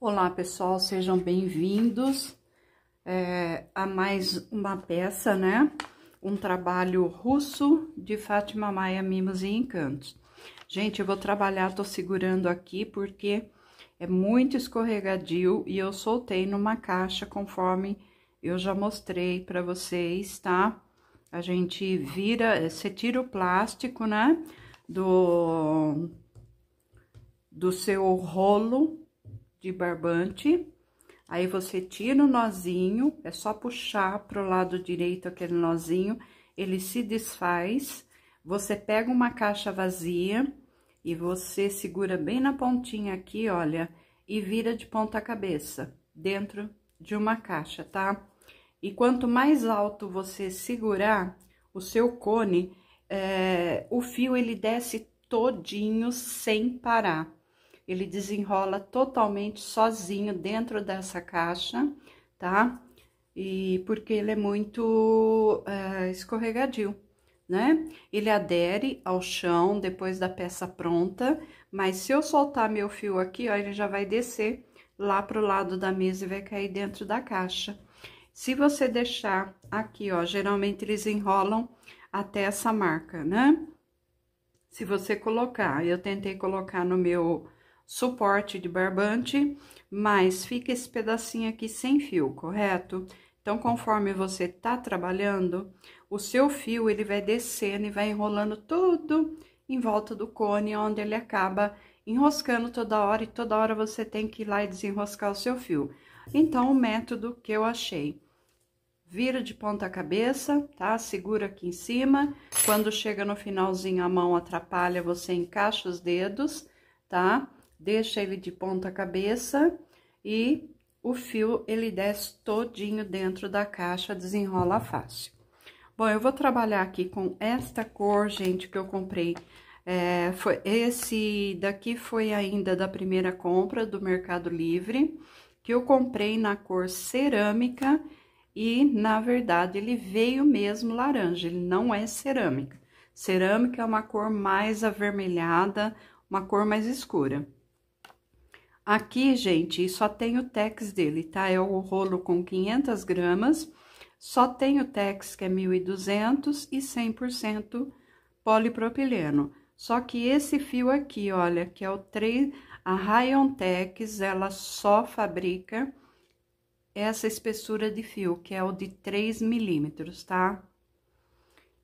Olá pessoal, sejam bem-vindos é, a mais uma peça, né? Um trabalho russo de Fátima Maia Mimos e Encantos. Gente, eu vou trabalhar, tô segurando aqui porque é muito escorregadio e eu soltei numa caixa conforme eu já mostrei para vocês, tá? A gente vira, você tira o plástico, né? Do, do seu rolo de barbante. Aí, você tira o nozinho, é só puxar pro lado direito aquele nozinho, ele se desfaz. Você pega uma caixa vazia e você segura bem na pontinha aqui, olha, e vira de ponta cabeça dentro de uma caixa, tá? E quanto mais alto você segurar o seu cone, é, o fio ele desce todinho sem parar ele desenrola totalmente sozinho dentro dessa caixa, tá? E porque ele é muito é, escorregadio, né? Ele adere ao chão depois da peça pronta, mas se eu soltar meu fio aqui, ó, ele já vai descer lá pro lado da mesa e vai cair dentro da caixa. Se você deixar aqui, ó, geralmente eles enrolam até essa marca, né? Se você colocar, eu tentei colocar no meu suporte de barbante, mas fica esse pedacinho aqui sem fio, correto? Então, conforme você tá trabalhando, o seu fio, ele vai descendo e vai enrolando tudo em volta do cone, onde ele acaba enroscando toda hora, e toda hora você tem que ir lá e desenroscar o seu fio. Então, o método que eu achei, vira de ponta cabeça, tá? Segura aqui em cima, quando chega no finalzinho a mão atrapalha, você encaixa os dedos, tá? deixa ele de ponta cabeça e o fio ele desce todinho dentro da caixa, desenrola fácil. Bom, eu vou trabalhar aqui com esta cor, gente, que eu comprei. É, foi, esse daqui foi ainda da primeira compra do Mercado Livre, que eu comprei na cor cerâmica e, na verdade, ele veio mesmo laranja, ele não é cerâmica. Cerâmica é uma cor mais avermelhada, uma cor mais escura. Aqui, gente, só tem o tex dele, tá? É o rolo com 500 gramas, só tem o tex que é 1.200 e 100% polipropileno. Só que esse fio aqui, olha, que é o 3, a Rayon Tex, ela só fabrica essa espessura de fio, que é o de 3 milímetros, tá?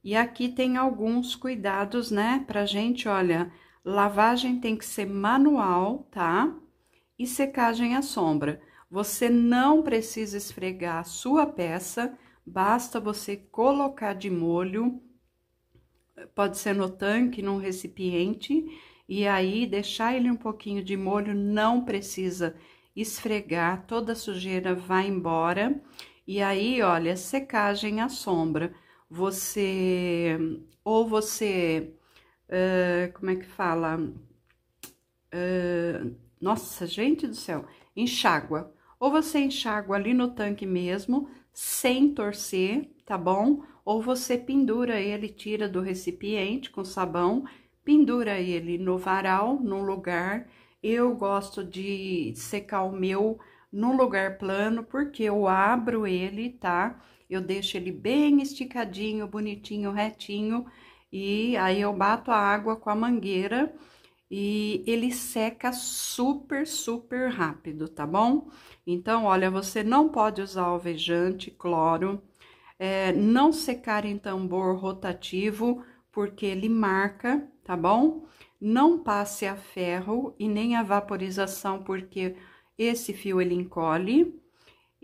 E aqui tem alguns cuidados, né? Pra gente, olha, lavagem tem que ser manual, tá? e secagem à sombra. Você não precisa esfregar a sua peça, basta você colocar de molho, pode ser no tanque, num recipiente, e aí deixar ele um pouquinho de molho, não precisa esfregar, toda a sujeira vai embora. E aí, olha, secagem à sombra. Você, ou você, uh, como é que fala? Uh, nossa, gente do céu, enxágua. Ou você enxágua ali no tanque mesmo, sem torcer, tá bom? Ou você pendura ele, tira do recipiente com sabão, pendura ele no varal, num lugar. Eu gosto de secar o meu num lugar plano, porque eu abro ele, tá? Eu deixo ele bem esticadinho, bonitinho, retinho, e aí eu bato a água com a mangueira e ele seca super, super rápido, tá bom? Então, olha, você não pode usar alvejante, cloro, é, não secar em tambor rotativo, porque ele marca, tá bom? Não passe a ferro e nem a vaporização, porque esse fio ele encolhe.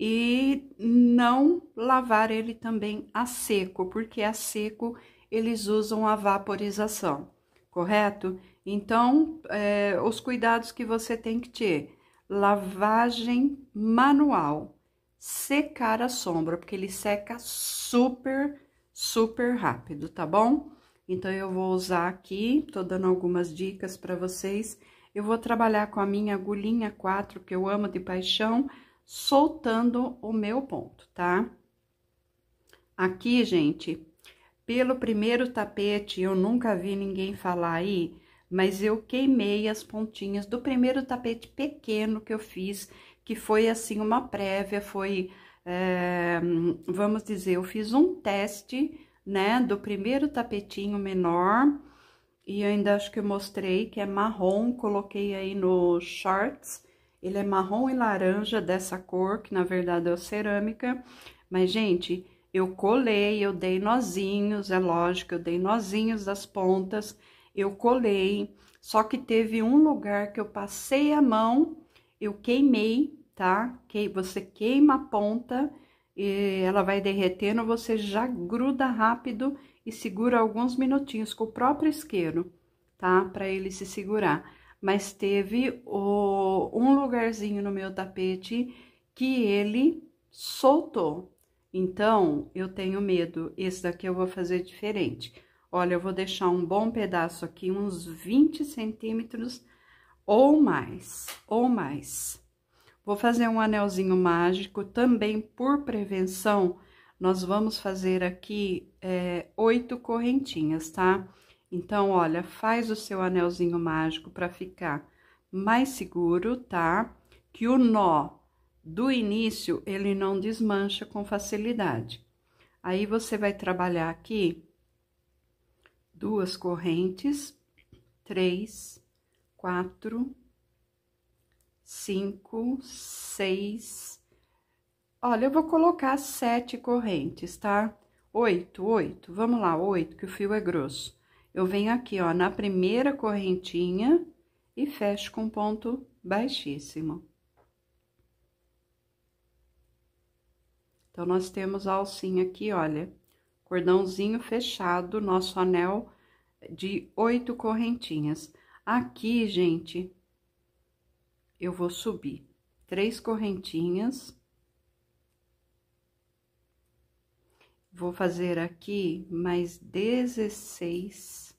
E não lavar ele também a seco, porque a seco eles usam a vaporização, correto? Então, é, os cuidados que você tem que ter: lavagem manual, secar a sombra, porque ele seca super, super rápido, tá bom? Então, eu vou usar aqui, tô dando algumas dicas para vocês. Eu vou trabalhar com a minha agulhinha 4, que eu amo de paixão, soltando o meu ponto, tá? Aqui, gente, pelo primeiro tapete, eu nunca vi ninguém falar aí mas eu queimei as pontinhas do primeiro tapete pequeno que eu fiz, que foi assim uma prévia, foi, é, vamos dizer, eu fiz um teste, né, do primeiro tapetinho menor, e ainda acho que eu mostrei que é marrom, coloquei aí no shorts, ele é marrom e laranja dessa cor, que na verdade é cerâmica, mas, gente, eu colei, eu dei nozinhos, é lógico, eu dei nozinhos das pontas, eu colei, só que teve um lugar que eu passei a mão, eu queimei, tá? Que você queima a ponta e ela vai derretendo, você já gruda rápido e segura alguns minutinhos com o próprio isqueiro, tá? Para ele se segurar. Mas teve o, um lugarzinho no meu tapete que ele soltou. Então, eu tenho medo. Esse daqui eu vou fazer diferente. Olha, eu vou deixar um bom pedaço aqui, uns 20 centímetros ou mais, ou mais. Vou fazer um anelzinho mágico, também por prevenção, nós vamos fazer aqui é, oito é, correntinhas, tá? Então, olha, faz o seu anelzinho mágico para ficar mais seguro, tá? Que o nó do início, ele não desmancha com facilidade. Aí, você vai trabalhar aqui duas correntes, três, quatro, cinco, seis. Olha, eu vou colocar sete correntes, tá? Oito, oito, vamos lá, oito, que o fio é grosso. Eu venho aqui, ó, na primeira correntinha e fecho com ponto baixíssimo. Então, nós temos a alcinha aqui, olha, cordãozinho fechado, nosso anel de oito correntinhas. Aqui, gente, eu vou subir três correntinhas. Vou fazer aqui mais 16,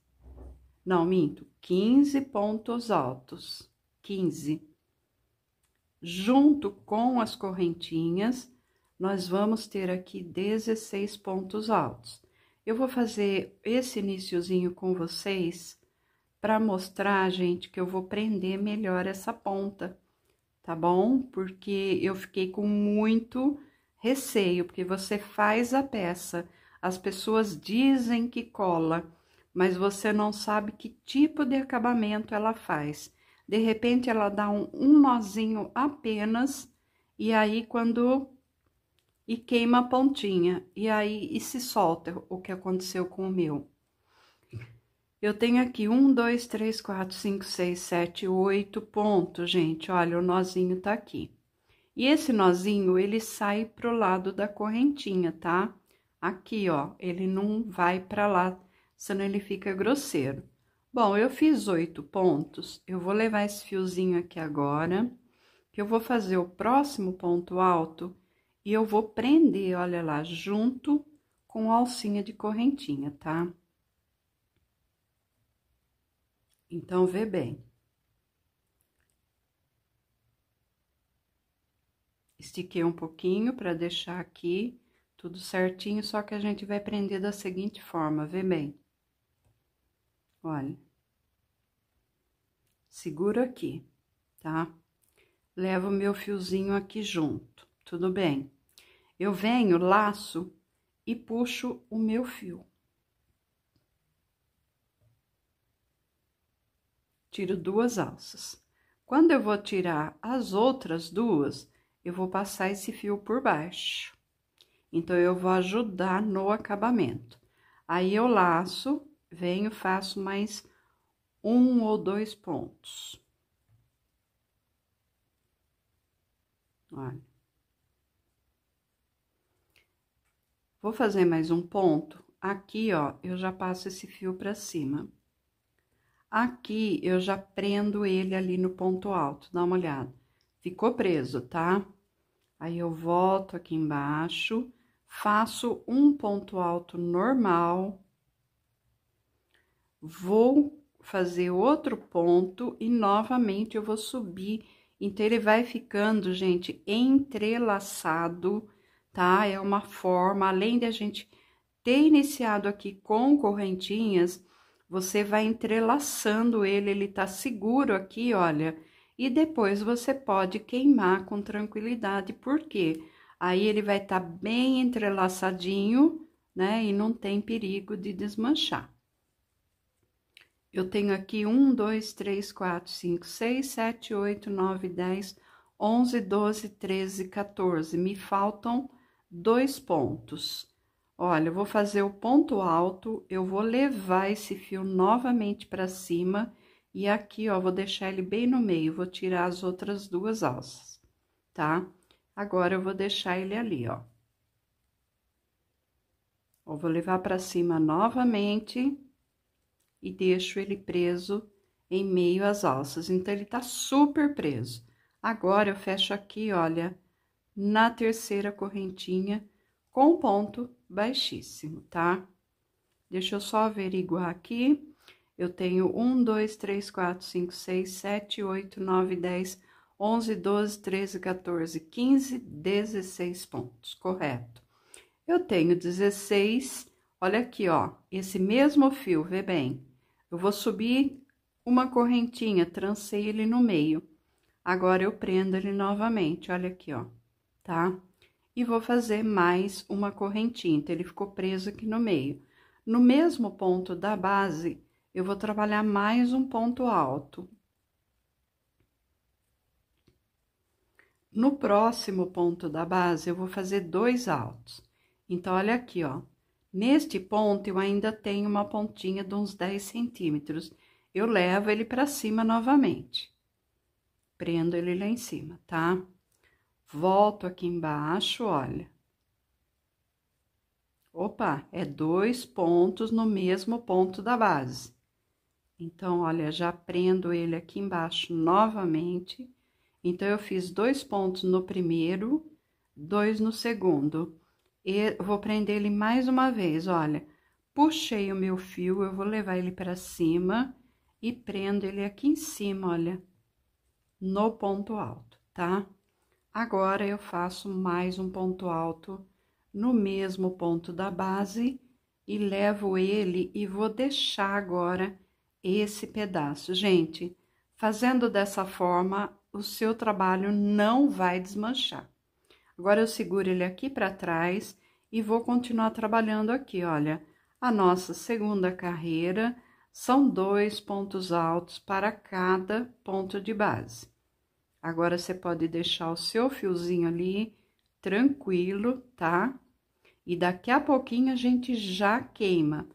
não, minto, 15 pontos altos, 15. Junto com as correntinhas, nós vamos ter aqui 16 pontos altos. Eu vou fazer esse iníciozinho com vocês para mostrar, gente, que eu vou prender melhor essa ponta, tá bom? Porque eu fiquei com muito receio, porque você faz a peça, as pessoas dizem que cola, mas você não sabe que tipo de acabamento ela faz. De repente, ela dá um, um nozinho apenas, e aí, quando e queima a pontinha, e aí e se solta o que aconteceu com o meu. Eu tenho aqui um, dois, três, quatro, cinco, seis, sete, oito pontos, gente. Olha, o nozinho tá aqui. E esse nozinho, ele sai pro lado da correntinha, tá? Aqui, ó, ele não vai pra lá, senão ele fica grosseiro. Bom, eu fiz oito pontos, eu vou levar esse fiozinho aqui agora, que eu vou fazer o próximo ponto alto e eu vou prender, olha lá, junto com a alcinha de correntinha, tá? Então, vê bem. Estiquei um pouquinho para deixar aqui tudo certinho, só que a gente vai prender da seguinte forma, vê bem. Olha. Seguro aqui, tá? Levo o meu fiozinho aqui junto, tudo bem? Eu venho, laço e puxo o meu fio. Tiro duas alças. Quando eu vou tirar as outras duas, eu vou passar esse fio por baixo. Então, eu vou ajudar no acabamento. Aí, eu laço, venho, faço mais um ou dois pontos. Olha. Vou fazer mais um ponto. Aqui, ó, eu já passo esse fio pra cima. Aqui, eu já prendo ele ali no ponto alto, dá uma olhada. Ficou preso, tá? Aí, eu volto aqui embaixo, faço um ponto alto normal. Vou fazer outro ponto e novamente eu vou subir. Então, ele vai ficando, gente, entrelaçado tá? É uma forma, além de a gente ter iniciado aqui com correntinhas, você vai entrelaçando ele, ele tá seguro aqui, olha, e depois você pode queimar com tranquilidade, porque Aí ele vai estar tá bem entrelaçadinho, né? E não tem perigo de desmanchar. Eu tenho aqui um, dois, três, quatro, cinco, seis, sete, oito, nove, dez, onze, doze, treze, quatorze. Me faltam dois pontos. Olha, eu vou fazer o ponto alto, eu vou levar esse fio novamente para cima e aqui, ó, vou deixar ele bem no meio, vou tirar as outras duas alças, tá? Agora, eu vou deixar ele ali, ó. Eu vou levar para cima novamente e deixo ele preso em meio às alças. Então, ele tá super preso. Agora, eu fecho aqui, olha, na terceira correntinha com ponto baixíssimo, tá? Deixa eu só averiguar aqui. Eu tenho 1, 2, 3, 4, 5, 6, 7, 8, 9, 10, 11, 12, 13, 14, 15, 16 pontos, correto? Eu tenho 16, olha aqui, ó, esse mesmo fio, vê bem. Eu vou subir uma correntinha, trancei ele no meio. Agora, eu prendo ele novamente, olha aqui, ó tá? E vou fazer mais uma correntinha, então ele ficou preso aqui no meio. No mesmo ponto da base, eu vou trabalhar mais um ponto alto. No próximo ponto da base, eu vou fazer dois altos. Então, olha aqui, ó. Neste ponto, eu ainda tenho uma pontinha de uns 10 centímetros. Eu levo ele para cima novamente. Prendo ele lá em cima, tá? Tá? volto aqui embaixo, olha. Opa, é dois pontos no mesmo ponto da base. Então, olha, já prendo ele aqui embaixo novamente. Então, eu fiz dois pontos no primeiro, dois no segundo. E vou prender ele mais uma vez, olha. Puxei o meu fio, eu vou levar ele para cima e prendo ele aqui em cima, olha, no ponto alto, tá? Agora eu faço mais um ponto alto no mesmo ponto da base e levo ele e vou deixar agora esse pedaço. Gente, fazendo dessa forma, o seu trabalho não vai desmanchar. Agora eu seguro ele aqui para trás e vou continuar trabalhando aqui, olha. A nossa segunda carreira são dois pontos altos para cada ponto de base. Agora, você pode deixar o seu fiozinho ali tranquilo, tá? E daqui a pouquinho a gente já queima,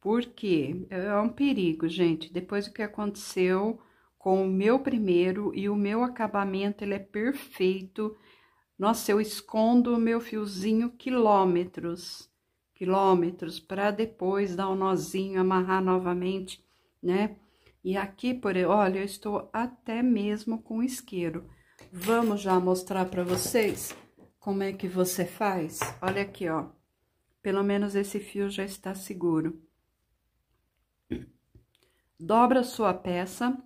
porque é, é um perigo, gente. Depois do que aconteceu com o meu primeiro e o meu acabamento, ele é perfeito. Nossa, eu escondo o meu fiozinho quilômetros, quilômetros, para depois dar um nozinho, amarrar novamente, né? E aqui, por olha, eu estou até mesmo com isqueiro. Vamos já mostrar para vocês como é que você faz? Olha aqui, ó. Pelo menos esse fio já está seguro. Dobra sua peça,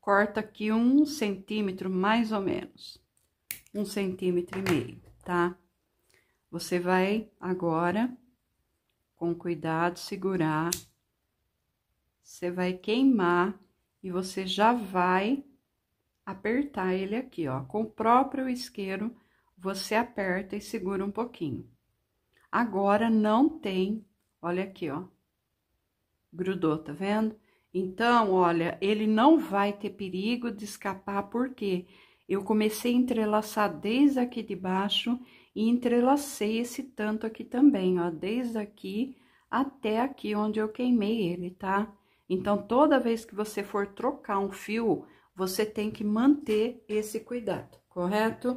corta aqui um centímetro, mais ou menos. Um centímetro e meio, tá? Você vai agora, com cuidado, segurar você vai queimar e você já vai apertar ele aqui, ó. Com o próprio isqueiro, você aperta e segura um pouquinho. Agora, não tem, olha aqui, ó. Grudou, tá vendo? Então, olha, ele não vai ter perigo de escapar, porque eu comecei a entrelaçar desde aqui de baixo e entrelacei esse tanto aqui também, ó, desde aqui até aqui onde eu queimei ele, tá? Então, toda vez que você for trocar um fio, você tem que manter esse cuidado, correto?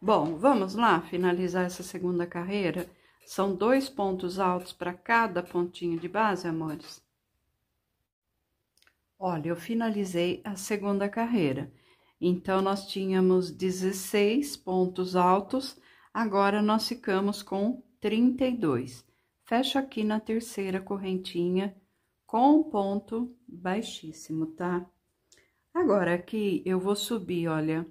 Bom, vamos lá finalizar essa segunda carreira? São dois pontos altos para cada pontinho de base, amores? Olha, eu finalizei a segunda carreira. Então, nós tínhamos 16 pontos altos, agora nós ficamos com 32. Fecha aqui na terceira correntinha com ponto baixíssimo, tá? Agora, aqui eu vou subir, olha,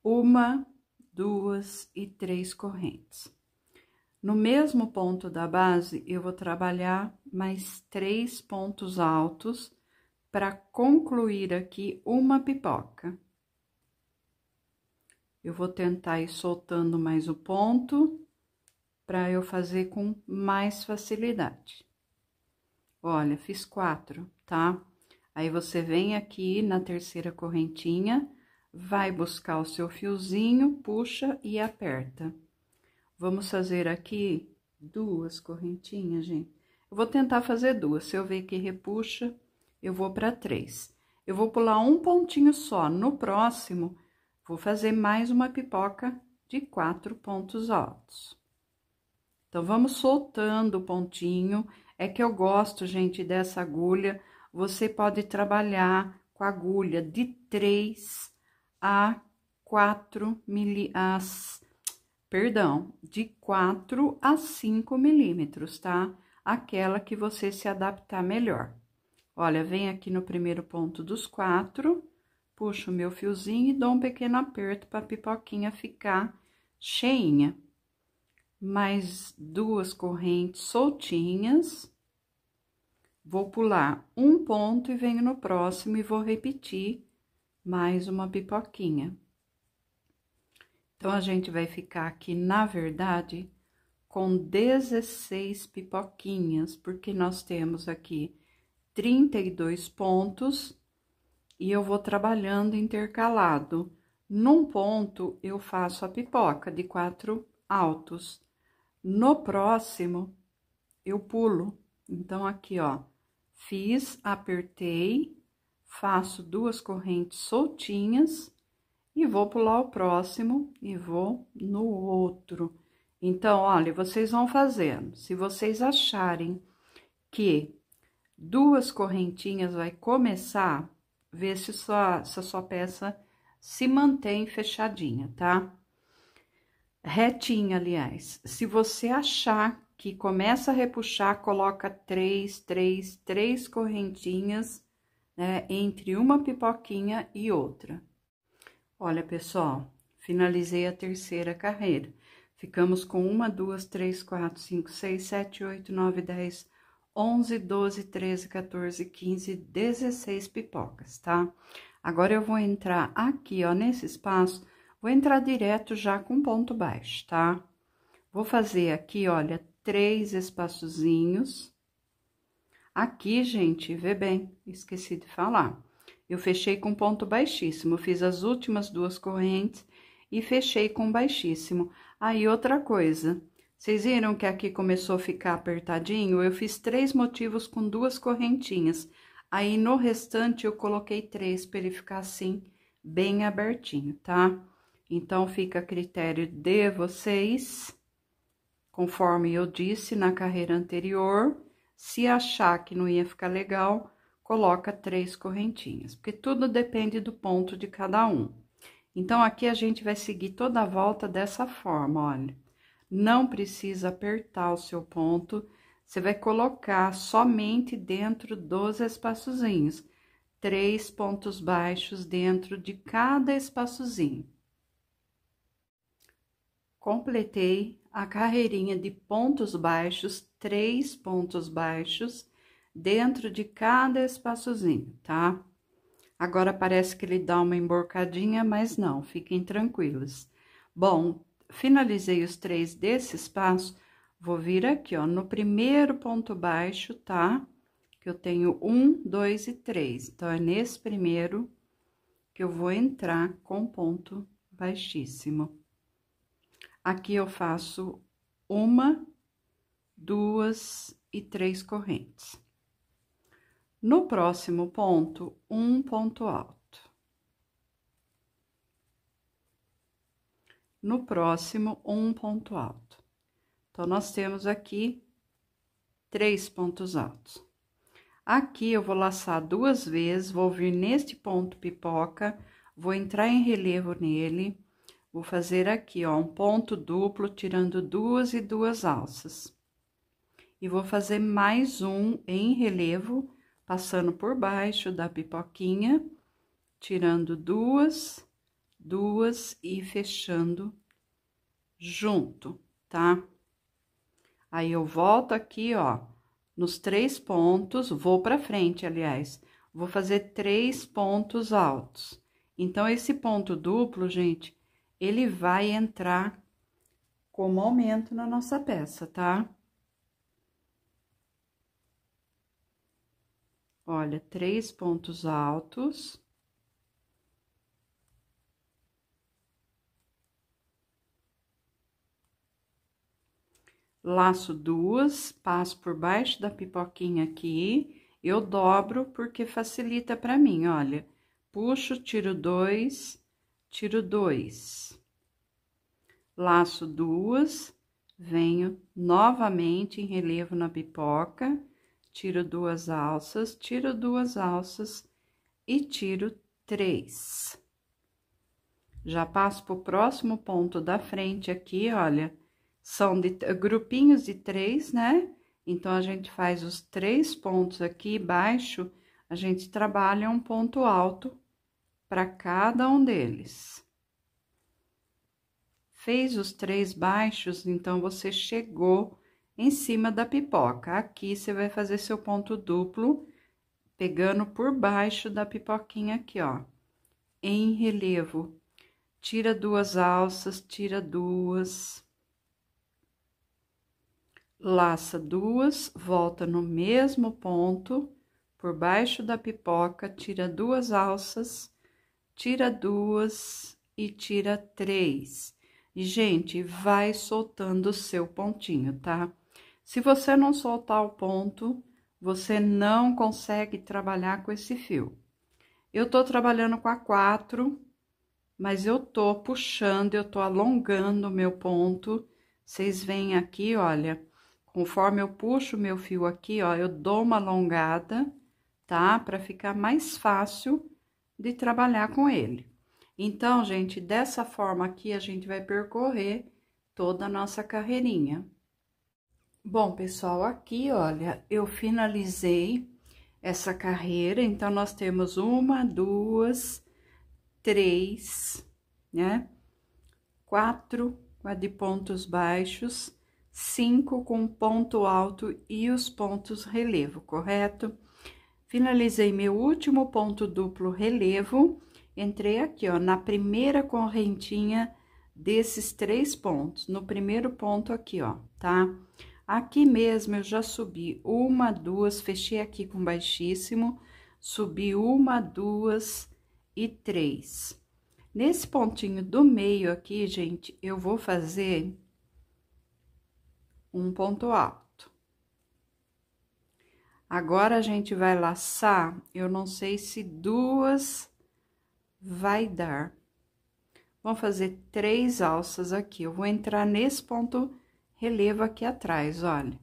uma, duas e três correntes. No mesmo ponto da base, eu vou trabalhar mais três pontos altos para concluir aqui uma pipoca. Eu vou tentar ir soltando mais o ponto para eu fazer com mais facilidade. Olha, fiz quatro, tá? Aí você vem aqui na terceira correntinha, vai buscar o seu fiozinho, puxa e aperta. Vamos fazer aqui duas correntinhas, gente. Eu vou tentar fazer duas, se eu ver que repuxa, eu vou para três. Eu vou pular um pontinho só, no próximo, vou fazer mais uma pipoca de quatro pontos altos. Então, vamos soltando o pontinho é que eu gosto, gente, dessa agulha. Você pode trabalhar com agulha de 3 a 4 milímetros. Perdão, de 4 a 5 milímetros, tá? Aquela que você se adaptar melhor. Olha, vem aqui no primeiro ponto dos quatro, puxo o meu fiozinho e dou um pequeno aperto para a pipoquinha ficar cheinha mais duas correntes soltinhas. Vou pular um ponto e venho no próximo e vou repetir mais uma pipoquinha. Então, a gente vai ficar aqui, na verdade, com 16 pipoquinhas, porque nós temos aqui 32 pontos e eu vou trabalhando intercalado. Num ponto, eu faço a pipoca de quatro altos. No próximo, eu pulo. Então, aqui, ó, fiz, apertei, faço duas correntes soltinhas e vou pular o próximo e vou no outro. Então, olha, vocês vão fazendo. Se vocês acharem que duas correntinhas vai começar, vê se, sua, se a sua peça se mantém fechadinha, tá? retinha, aliás. Se você achar que começa a repuxar, coloca três, três, três correntinhas, né, entre uma pipoquinha e outra. Olha, pessoal, finalizei a terceira carreira. Ficamos com uma, duas, três, quatro, cinco, seis, sete, oito, nove, dez, onze, doze, treze, quatorze, quinze, dezesseis pipocas, tá? Agora, eu vou entrar aqui, ó, nesse espaço Vou entrar direto já com ponto baixo, tá? Vou fazer aqui, olha, três espaçozinhos. Aqui, gente, vê bem, esqueci de falar. Eu fechei com ponto baixíssimo, fiz as últimas duas correntes e fechei com baixíssimo. Aí, outra coisa, vocês viram que aqui começou a ficar apertadinho? Eu fiz três motivos com duas correntinhas. Aí, no restante, eu coloquei três para ele ficar assim, bem abertinho, tá? Então, fica a critério de vocês, conforme eu disse na carreira anterior, se achar que não ia ficar legal, coloca três correntinhas, porque tudo depende do ponto de cada um. Então, aqui a gente vai seguir toda a volta dessa forma, olha. Não precisa apertar o seu ponto, você vai colocar somente dentro dos espaçozinhos três pontos baixos dentro de cada espaçozinho completei a carreirinha de pontos baixos, três pontos baixos, dentro de cada espaçozinho, tá? Agora parece que ele dá uma emborcadinha, mas não, fiquem tranquilos. Bom, finalizei os três desse espaço, vou vir aqui, ó, no primeiro ponto baixo, tá? Que eu tenho um, dois e três. Então, é nesse primeiro que eu vou entrar com ponto baixíssimo. Aqui eu faço uma, duas e três correntes. No próximo ponto, um ponto alto. No próximo, um ponto alto. Então, nós temos aqui três pontos altos. Aqui, eu vou laçar duas vezes, vou vir neste ponto pipoca, vou entrar em relevo nele Vou fazer aqui, ó, um ponto duplo, tirando duas e duas alças. E vou fazer mais um em relevo, passando por baixo da pipoquinha, tirando duas, duas e fechando junto, tá? Aí, eu volto aqui, ó, nos três pontos, vou pra frente, aliás, vou fazer três pontos altos. Então, esse ponto duplo, gente, ele vai entrar como aumento na nossa peça, tá? Olha, três pontos altos. Laço duas, passo por baixo da pipoquinha aqui, eu dobro porque facilita para mim, olha. Puxo, tiro dois, tiro dois, laço duas, venho novamente em relevo na pipoca, tiro duas alças, tiro duas alças e tiro três. Já passo para o próximo ponto da frente aqui, olha, são de grupinhos de três, né? Então, a gente faz os três pontos aqui baixo, a gente trabalha um ponto alto para cada um deles. Fez os três baixos, então você chegou em cima da pipoca. Aqui você vai fazer seu ponto duplo, pegando por baixo da pipoquinha aqui, ó, em relevo. Tira duas alças, tira duas laça duas, volta no mesmo ponto, por baixo da pipoca, tira duas alças, tira duas e tira três. E, gente, vai soltando o seu pontinho, tá? Se você não soltar o ponto, você não consegue trabalhar com esse fio. Eu tô trabalhando com a quatro, mas eu tô puxando, eu tô alongando o meu ponto. Vocês veem aqui, olha, conforme eu puxo meu fio aqui, ó, eu dou uma alongada, tá? Pra ficar mais fácil de trabalhar com ele. Então, gente, dessa forma aqui a gente vai percorrer toda a nossa carreirinha. Bom, pessoal, aqui, olha, eu finalizei essa carreira, então, nós temos uma, duas, três, né? Quatro de pontos baixos, cinco com ponto alto e os pontos relevo, correto? Finalizei meu último ponto duplo relevo, entrei aqui, ó, na primeira correntinha desses três pontos, no primeiro ponto aqui, ó, tá? Aqui mesmo eu já subi uma, duas, fechei aqui com baixíssimo, subi uma, duas e três. Nesse pontinho do meio aqui, gente, eu vou fazer um ponto alto. Agora a gente vai laçar, eu não sei se duas vai dar. Vamos fazer três alças aqui. Eu vou entrar nesse ponto relevo aqui atrás, olha.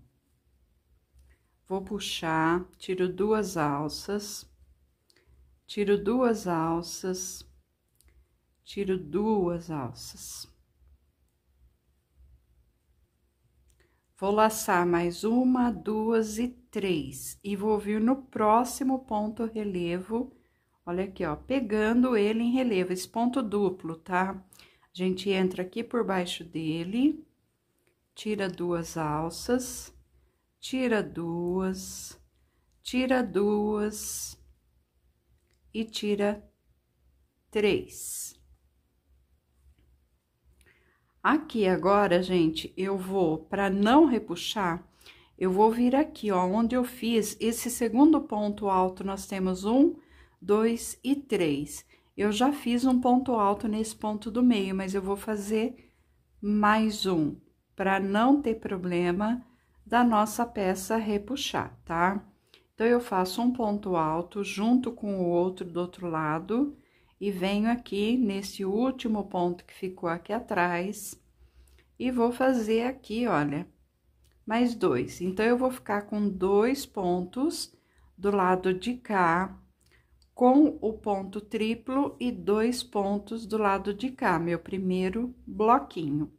Vou puxar, tiro duas alças, tiro duas alças, tiro duas alças. Vou laçar mais uma, duas e 3 e vou vir no próximo ponto relevo, olha aqui, ó, pegando ele em relevo, esse ponto duplo, tá? A gente entra aqui por baixo dele, tira duas alças, tira duas, tira duas e tira três. Aqui agora, gente, eu vou, para não repuxar, eu vou vir aqui, ó, onde eu fiz esse segundo ponto alto, nós temos um, dois e três. Eu já fiz um ponto alto nesse ponto do meio, mas eu vou fazer mais um, para não ter problema da nossa peça repuxar, tá? Então, eu faço um ponto alto junto com o outro do outro lado e venho aqui nesse último ponto que ficou aqui atrás e vou fazer aqui, olha, mais dois. Então, eu vou ficar com dois pontos do lado de cá, com o ponto triplo e dois pontos do lado de cá, meu primeiro bloquinho.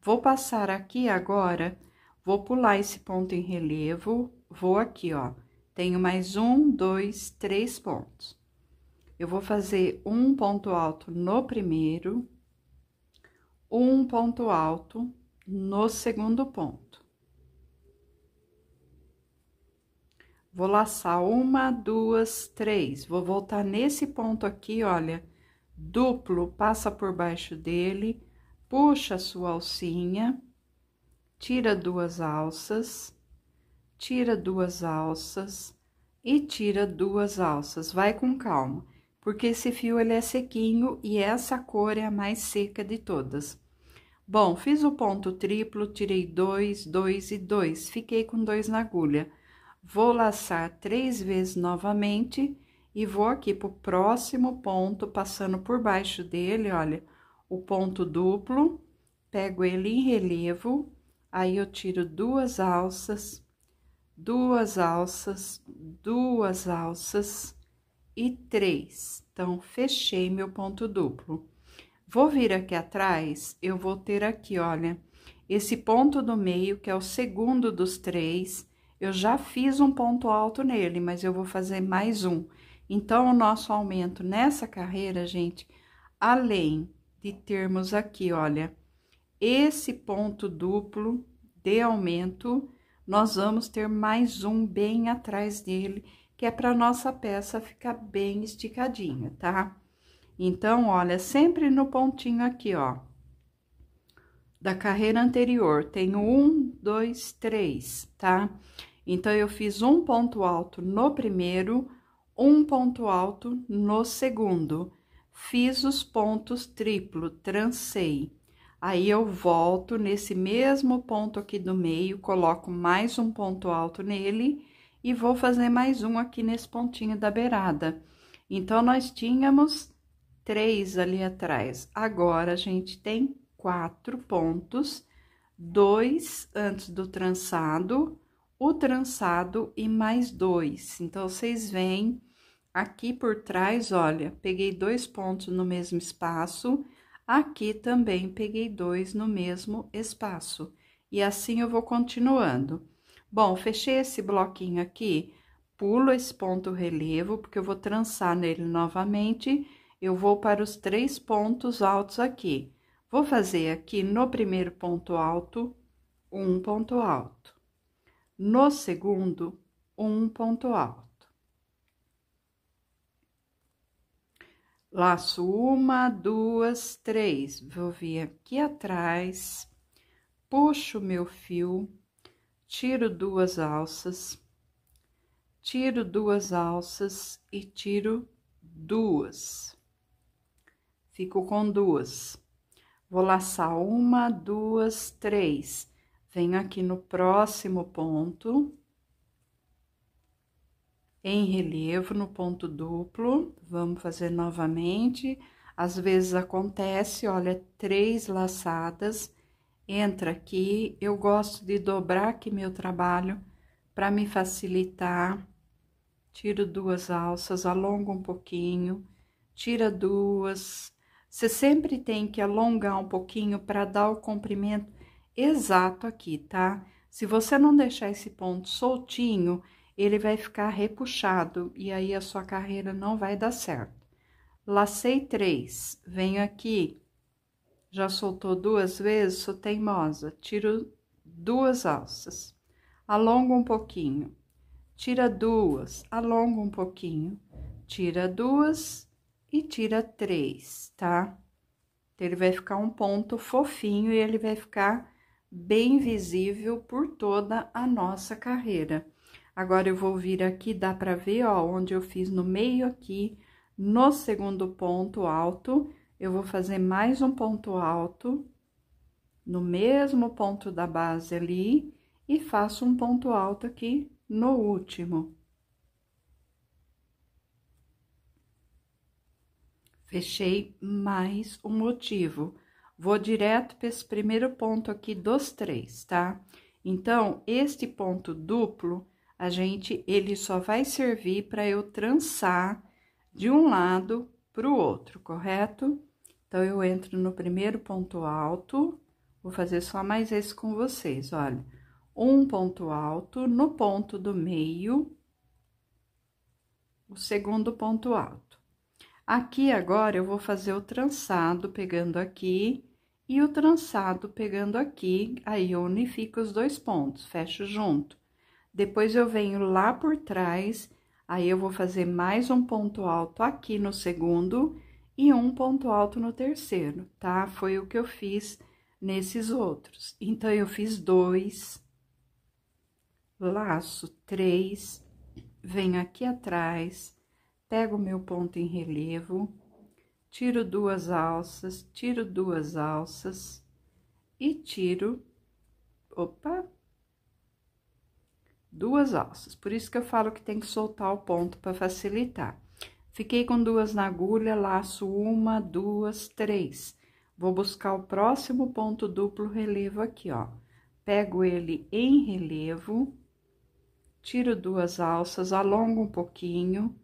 Vou passar aqui agora, vou pular esse ponto em relevo, vou aqui, ó, tenho mais um, dois, três pontos. Eu vou fazer um ponto alto no primeiro, um ponto alto no segundo ponto. Vou laçar uma, duas, três. Vou voltar nesse ponto aqui, olha, duplo, passa por baixo dele, puxa a sua alcinha, tira duas alças, tira duas alças e tira duas alças. Vai com calma, porque esse fio ele é sequinho e essa cor é a mais seca de todas. Bom, fiz o ponto triplo, tirei dois, dois e dois, fiquei com dois na agulha. Vou laçar três vezes novamente e vou aqui pro próximo ponto, passando por baixo dele, olha, o ponto duplo, pego ele em relevo, aí eu tiro duas alças, duas alças, duas alças e três. Então, fechei meu ponto duplo. Vou vir aqui atrás, eu vou ter aqui, olha, esse ponto do meio, que é o segundo dos três, eu já fiz um ponto alto nele, mas eu vou fazer mais um. Então, o nosso aumento nessa carreira, gente, além de termos aqui, olha, esse ponto duplo de aumento, nós vamos ter mais um bem atrás dele, que é para nossa peça ficar bem esticadinha, tá? Então, olha, sempre no pontinho aqui, ó, da carreira anterior, tenho um, dois, três, tá? Então, eu fiz um ponto alto no primeiro, um ponto alto no segundo. Fiz os pontos triplo, trancei. Aí, eu volto nesse mesmo ponto aqui do meio, coloco mais um ponto alto nele e vou fazer mais um aqui nesse pontinho da beirada. Então, nós tínhamos três ali atrás. Agora, a gente tem quatro pontos, dois antes do trançado o trançado e mais dois. Então, vocês veem aqui por trás, olha, peguei dois pontos no mesmo espaço, aqui também peguei dois no mesmo espaço. E assim eu vou continuando. Bom, fechei esse bloquinho aqui, pulo esse ponto relevo, porque eu vou trançar nele novamente, eu vou para os três pontos altos aqui. Vou fazer aqui no primeiro ponto alto, um ponto alto no segundo, um ponto alto. Laço uma, duas, três, vou vir aqui atrás, puxo meu fio, tiro duas alças, tiro duas alças e tiro duas. Fico com duas. Vou laçar uma, duas, três. Venho aqui no próximo ponto, em relevo, no ponto duplo, vamos fazer novamente. Às vezes acontece, olha, três laçadas, entra aqui. Eu gosto de dobrar aqui meu trabalho para me facilitar. Tiro duas alças, alongo um pouquinho, tira duas. Você sempre tem que alongar um pouquinho para dar o comprimento exato aqui, tá? Se você não deixar esse ponto soltinho, ele vai ficar repuxado e aí a sua carreira não vai dar certo. Lacei três, venho aqui, já soltou duas vezes, sou teimosa, tiro duas alças, alongo um pouquinho, tira duas, alonga um pouquinho, tira duas e tira três, tá? ele vai ficar um ponto fofinho e ele vai ficar bem visível por toda a nossa carreira. Agora, eu vou vir aqui, dá pra ver, ó, onde eu fiz no meio aqui, no segundo ponto alto, eu vou fazer mais um ponto alto, no mesmo ponto da base ali, e faço um ponto alto aqui no último. Fechei mais um motivo. Vou direto para esse primeiro ponto aqui dos três, tá? Então, este ponto duplo, a gente, ele só vai servir para eu trançar de um lado para o outro, correto? Então, eu entro no primeiro ponto alto, vou fazer só mais esse com vocês, olha. Um ponto alto no ponto do meio, o segundo ponto alto. Aqui, agora, eu vou fazer o trançado pegando aqui e o trançado pegando aqui, aí eu unifico os dois pontos, fecho junto. Depois, eu venho lá por trás, aí eu vou fazer mais um ponto alto aqui no segundo e um ponto alto no terceiro, tá? Foi o que eu fiz nesses outros. Então, eu fiz dois, laço três, venho aqui atrás, pego o meu ponto em relevo, tiro duas alças, tiro duas alças e tiro, opa, duas alças. Por isso que eu falo que tem que soltar o ponto para facilitar. Fiquei com duas na agulha, laço uma, duas, três. Vou buscar o próximo ponto duplo relevo aqui, ó. Pego ele em relevo, tiro duas alças, alongo um pouquinho,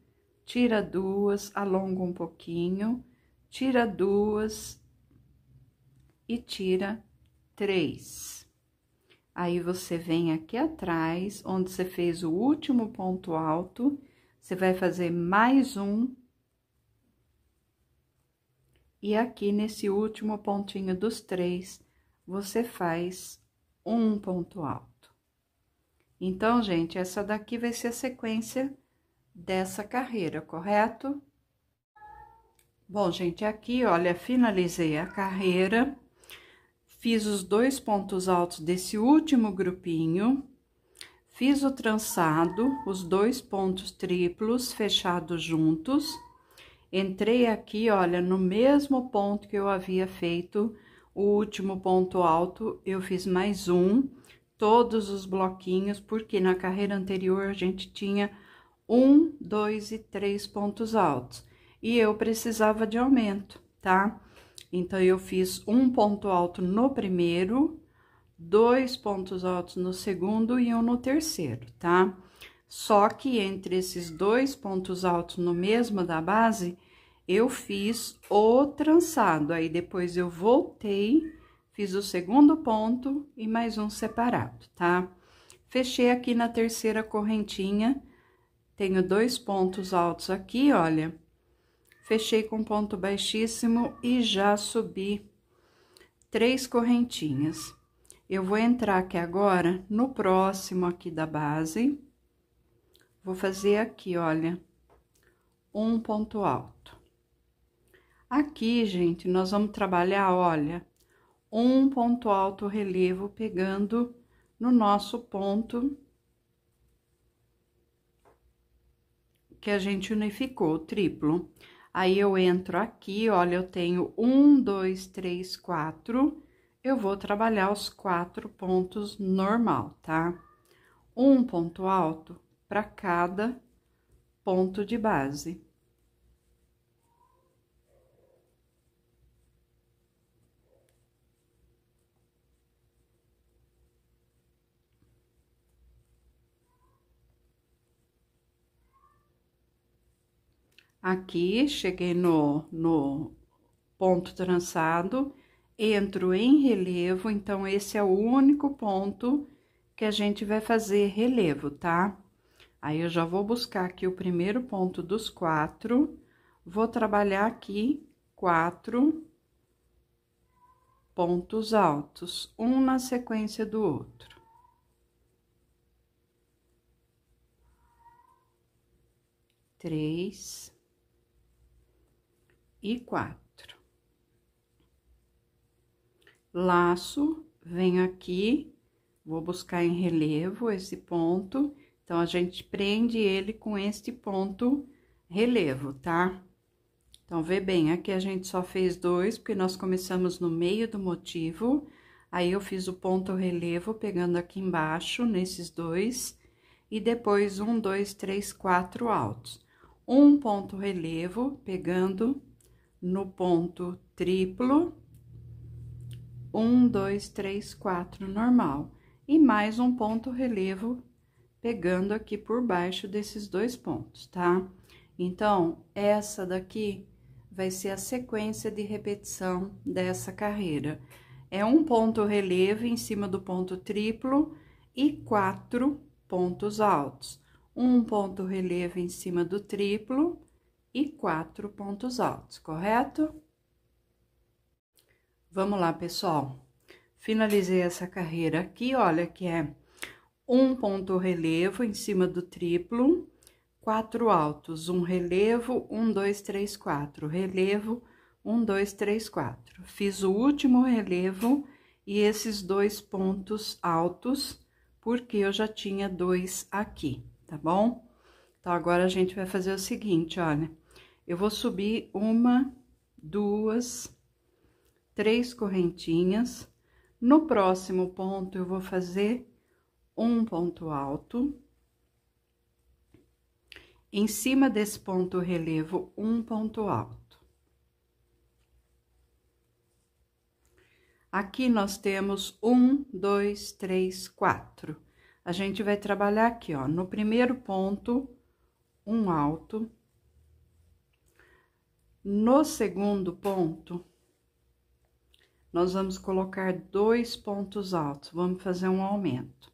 tira duas, alongo um pouquinho, tira duas e tira três. Aí, você vem aqui atrás, onde você fez o último ponto alto, você vai fazer mais um. E aqui, nesse último pontinho dos três, você faz um ponto alto. Então, gente, essa daqui vai ser a sequência dessa carreira, correto? Bom, gente, aqui, olha, finalizei a carreira, fiz os dois pontos altos desse último grupinho, fiz o trançado, os dois pontos triplos fechados juntos, entrei aqui, olha, no mesmo ponto que eu havia feito o último ponto alto, eu fiz mais um, todos os bloquinhos, porque na carreira anterior a gente tinha um, dois e três pontos altos e eu precisava de aumento, tá? Então, eu fiz um ponto alto no primeiro, dois pontos altos no segundo e um no terceiro, tá? Só que entre esses dois pontos altos no mesmo da base, eu fiz o trançado. Aí, depois eu voltei, fiz o segundo ponto e mais um separado, tá? Fechei aqui na terceira correntinha, tenho dois pontos altos aqui, olha fechei com ponto baixíssimo e já subi três correntinhas. Eu vou entrar aqui agora no próximo aqui da base, vou fazer aqui, olha, um ponto alto. Aqui, gente, nós vamos trabalhar, olha, um ponto alto relevo pegando no nosso ponto que a gente unificou, triplo. Aí eu entro aqui, olha, eu tenho um, dois, três, quatro. Eu vou trabalhar os quatro pontos normal, tá? Um ponto alto para cada ponto de base. Aqui, cheguei no, no ponto trançado, entro em relevo, então esse é o único ponto que a gente vai fazer relevo, tá? Aí, eu já vou buscar aqui o primeiro ponto dos quatro, vou trabalhar aqui quatro pontos altos, um na sequência do outro. Três e quatro. Laço, venho aqui, vou buscar em relevo esse ponto, então, a gente prende ele com este ponto relevo, tá? Então, vê bem, aqui a gente só fez dois, porque nós começamos no meio do motivo, aí eu fiz o ponto relevo pegando aqui embaixo, nesses dois, e depois um, dois, três, quatro altos. Um ponto relevo, pegando no ponto triplo, um, dois, três, quatro, normal, e mais um ponto relevo pegando aqui por baixo desses dois pontos, tá? Então, essa daqui vai ser a sequência de repetição dessa carreira. É um ponto relevo em cima do ponto triplo e quatro pontos altos. Um ponto relevo em cima do triplo e quatro pontos altos, correto? Vamos lá, pessoal. Finalizei essa carreira aqui, olha que é um ponto relevo em cima do triplo, quatro altos, um relevo, um, dois, três, quatro, relevo, um, dois, três, quatro. Fiz o último relevo e esses dois pontos altos, porque eu já tinha dois aqui, tá bom? Então, agora a gente vai fazer o seguinte, olha. Eu vou subir uma, duas, três correntinhas. No próximo ponto, eu vou fazer um ponto alto. Em cima desse ponto relevo, um ponto alto. Aqui nós temos um, dois, três, quatro. A gente vai trabalhar aqui, ó, no primeiro ponto, um alto. No segundo ponto, nós vamos colocar dois pontos altos, vamos fazer um aumento.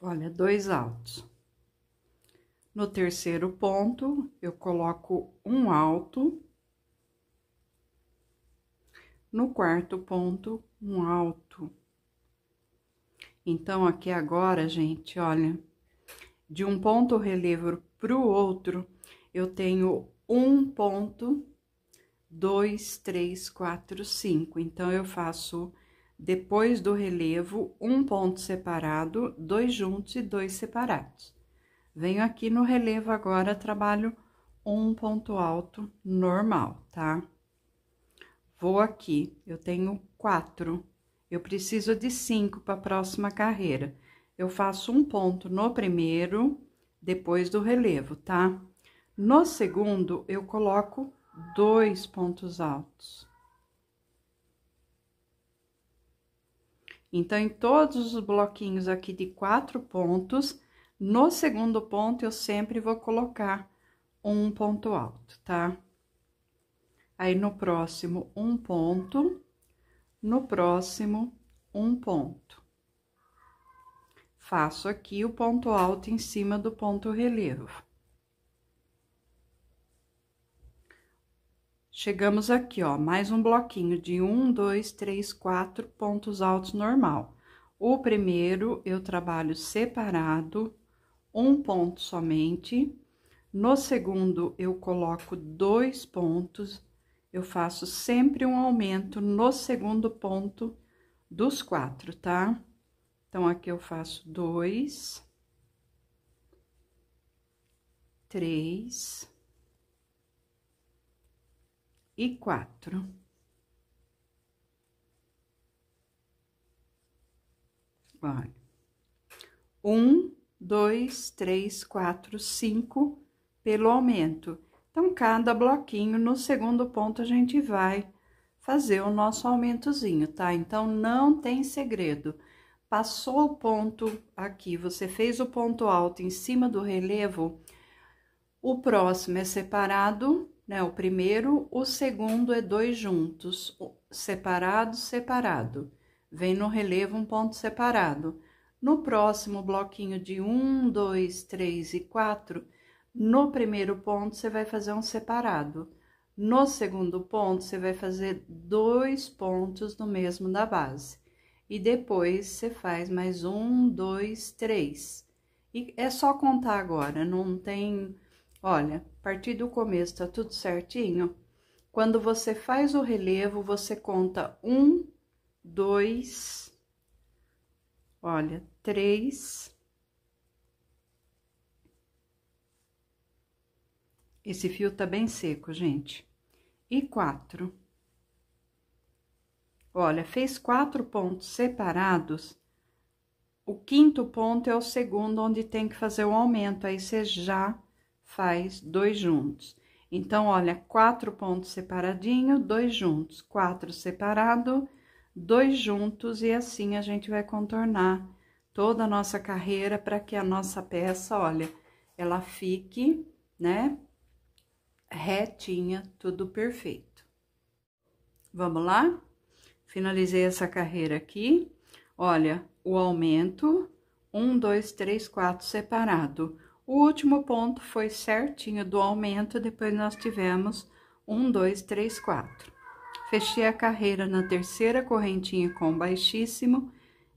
Olha, dois altos. No terceiro ponto, eu coloco um alto. No quarto ponto, um alto. Então, aqui agora, gente, olha, de um ponto relevo para o outro, eu tenho um ponto, dois, três, quatro, cinco. Então, eu faço depois do relevo, um ponto separado, dois juntos e dois separados. Venho aqui no relevo agora, trabalho um ponto alto normal, tá? Vou aqui, eu tenho quatro eu preciso de cinco para a próxima carreira. Eu faço um ponto no primeiro, depois do relevo, tá? No segundo, eu coloco dois pontos altos. Então, em todos os bloquinhos aqui de quatro pontos, no segundo ponto, eu sempre vou colocar um ponto alto, tá? Aí, no próximo, um ponto no próximo um ponto. Faço aqui o ponto alto em cima do ponto relevo. Chegamos aqui, ó, mais um bloquinho de um, dois, três, quatro pontos altos normal. O primeiro eu trabalho separado, um ponto somente. No segundo eu coloco dois pontos eu faço sempre um aumento no segundo ponto dos quatro, tá? Então, aqui eu faço dois, três e quatro. Olha, um, dois, três, quatro, cinco, pelo aumento. Então, cada bloquinho, no segundo ponto, a gente vai fazer o nosso aumentozinho, tá? Então, não tem segredo. Passou o ponto aqui, você fez o ponto alto em cima do relevo, o próximo é separado, né? O primeiro, o segundo é dois juntos, separado, separado. Vem no relevo um ponto separado. No próximo bloquinho de um, dois, três e quatro no primeiro ponto, você vai fazer um separado. No segundo ponto, você vai fazer dois pontos no mesmo da base. E depois, você faz mais um, dois, três. E é só contar agora, não tem... Olha, a partir do começo tá tudo certinho. Quando você faz o relevo, você conta um, dois, olha, três, Esse fio tá bem seco, gente. E quatro. Olha, fez quatro pontos separados. O quinto ponto é o segundo, onde tem que fazer o um aumento. Aí, você já faz dois juntos. Então, olha, quatro pontos separadinho, dois juntos. Quatro separado, dois juntos. E assim, a gente vai contornar toda a nossa carreira para que a nossa peça, olha, ela fique, né? retinha, tudo perfeito. Vamos lá? Finalizei essa carreira aqui. Olha, o aumento, um, dois, três, quatro separado. O último ponto foi certinho do aumento, depois nós tivemos um, dois, três, quatro. Fechei a carreira na terceira correntinha com baixíssimo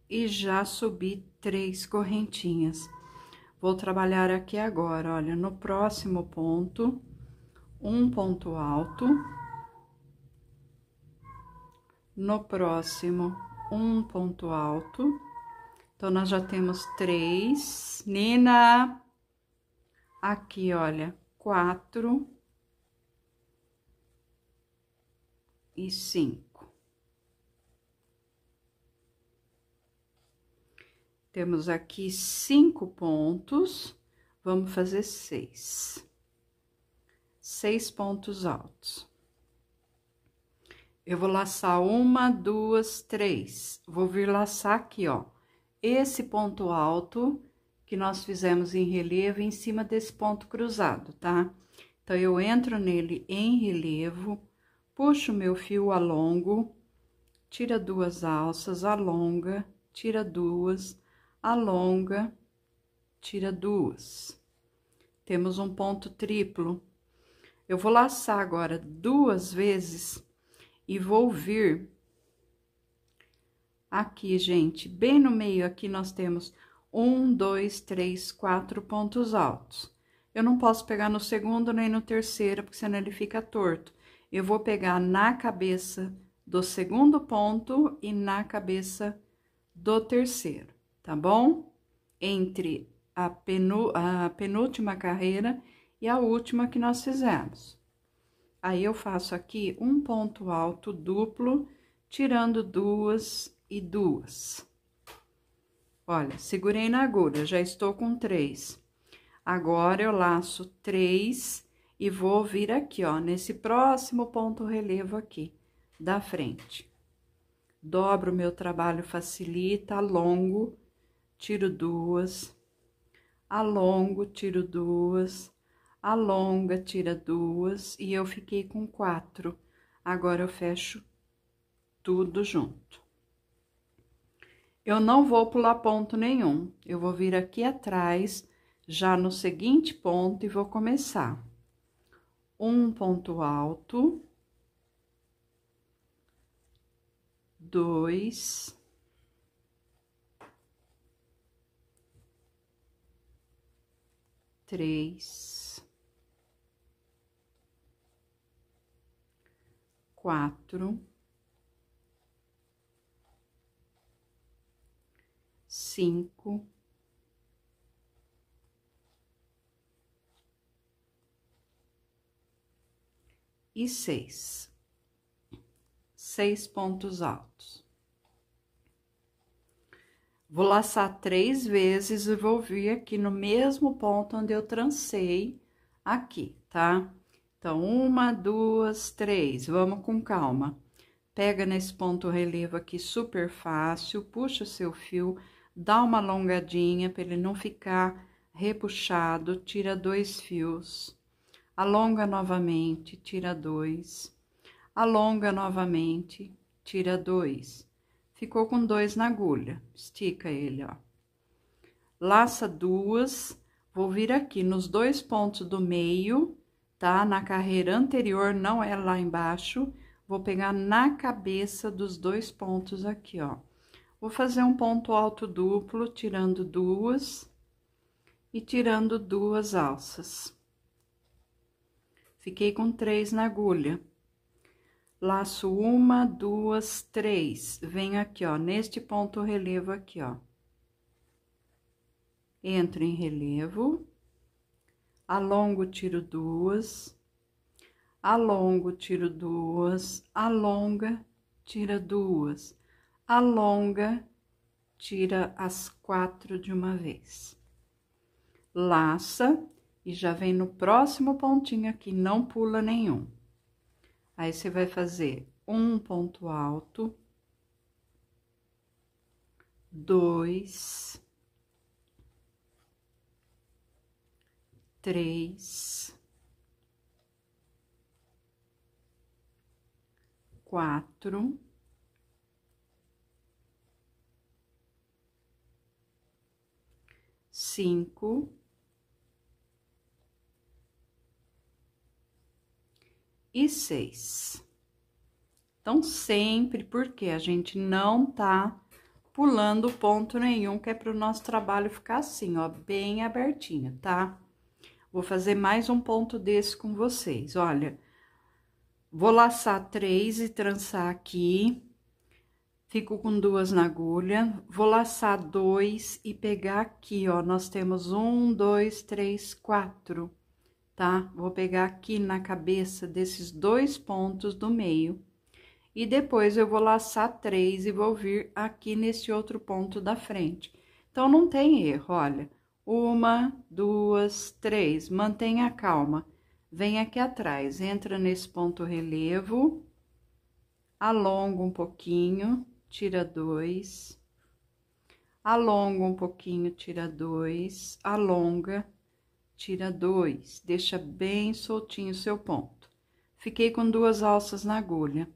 e já subi três correntinhas. Vou trabalhar aqui agora, olha, no próximo ponto, um ponto alto, no próximo, um ponto alto. Então, nós já temos três. Nina, aqui, olha, quatro e cinco. Temos aqui cinco pontos, vamos fazer seis seis pontos altos. Eu vou laçar uma, duas, três. Vou vir laçar aqui, ó, esse ponto alto que nós fizemos em relevo em cima desse ponto cruzado, tá? Então, eu entro nele em relevo, puxo meu fio alongo, tira duas alças, alonga, tira duas, alonga, tira duas. Temos um ponto triplo eu vou laçar agora duas vezes e vou vir aqui, gente, bem no meio aqui nós temos um, dois, três, quatro pontos altos. Eu não posso pegar no segundo nem no terceiro, porque senão ele fica torto. Eu vou pegar na cabeça do segundo ponto e na cabeça do terceiro, tá bom? Entre a, a penúltima carreira e a última que nós fizemos. Aí, eu faço aqui um ponto alto duplo, tirando duas e duas. Olha, segurei na agulha, já estou com três. Agora, eu laço três e vou vir aqui, ó, nesse próximo ponto relevo aqui, da frente. Dobro meu trabalho, facilita, alongo, tiro duas, alongo, tiro duas, alonga, tira duas e eu fiquei com quatro. Agora eu fecho tudo junto. Eu não vou pular ponto nenhum, eu vou vir aqui atrás, já no seguinte ponto, e vou começar. Um ponto alto. Dois. Três. quatro, cinco, e seis, seis pontos altos. Vou laçar três vezes e vou vir aqui no mesmo ponto onde eu trancei aqui, tá? Então, uma, duas, três, vamos com calma. Pega nesse ponto relevo aqui super fácil, puxa o seu fio, dá uma alongadinha para ele não ficar repuxado, tira dois fios, alonga novamente, tira dois, alonga novamente, tira dois. Ficou com dois na agulha, estica ele, ó. Laça duas, vou vir aqui nos dois pontos do meio, tá? Na carreira anterior, não é lá embaixo. Vou pegar na cabeça dos dois pontos aqui, ó. Vou fazer um ponto alto duplo, tirando duas e tirando duas alças. Fiquei com três na agulha. Laço uma, duas, três. Venho aqui, ó, neste ponto relevo aqui, ó. Entro em relevo alongo, tiro duas, alongo, tiro duas, alonga, tira duas, alonga, tira as quatro de uma vez. Laça e já vem no próximo pontinho aqui, não pula nenhum. Aí, você vai fazer um ponto alto, dois, três, quatro, cinco e seis. Então, sempre, porque a gente não tá pulando ponto nenhum, que é pro nosso trabalho ficar assim, ó, bem abertinho, tá? Vou fazer mais um ponto desse com vocês, olha. Vou laçar três e trançar aqui. Fico com duas na agulha. Vou laçar dois e pegar aqui, ó. Nós temos um, dois, três, quatro, tá? Vou pegar aqui na cabeça desses dois pontos do meio. E depois eu vou laçar três e vou vir aqui nesse outro ponto da frente. Então, não tem erro, olha. Uma, duas, três. Mantenha calma. Vem aqui atrás, entra nesse ponto relevo, alonga um pouquinho, tira dois, alonga um pouquinho, tira dois, alonga, tira dois, deixa bem soltinho o seu ponto. Fiquei com duas alças na agulha.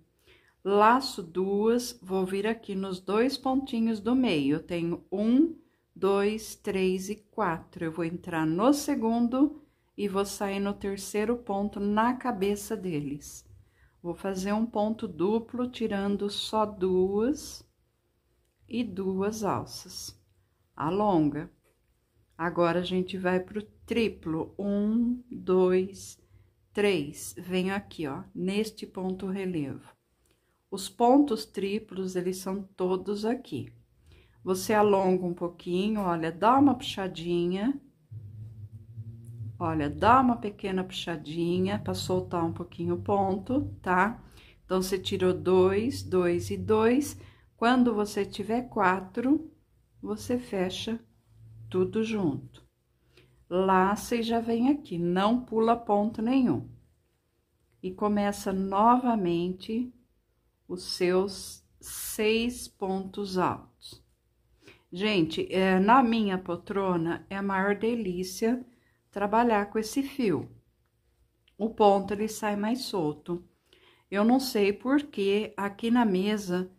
Laço duas, vou vir aqui nos dois pontinhos do meio, eu tenho um, dois, três e quatro. Eu vou entrar no segundo e vou sair no terceiro ponto na cabeça deles. Vou fazer um ponto duplo, tirando só duas e duas alças. Alonga. Agora, a gente vai pro triplo. Um, dois, três. Venho aqui, ó, neste ponto relevo. Os pontos triplos, eles são todos aqui. Você alonga um pouquinho, olha, dá uma puxadinha. Olha, dá uma pequena puxadinha para soltar um pouquinho o ponto, tá? Então, você tirou dois, dois e dois. Quando você tiver quatro, você fecha tudo junto. Laça e já vem aqui, não pula ponto nenhum. E começa novamente os seus seis pontos altos. Gente, é, na minha poltrona é a maior delícia trabalhar com esse fio. O ponto ele sai mais solto. Eu não sei porque aqui na mesa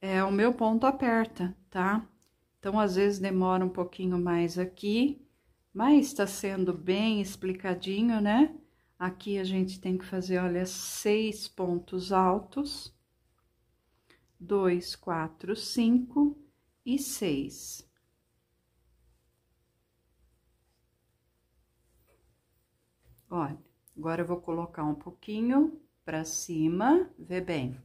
é, o meu ponto aperta, tá? Então, às vezes demora um pouquinho mais aqui, mas tá sendo bem explicadinho, né? Aqui a gente tem que fazer, olha, seis pontos altos. Dois, quatro, cinco e seis. Olha, agora eu vou colocar um pouquinho para cima, vê bem.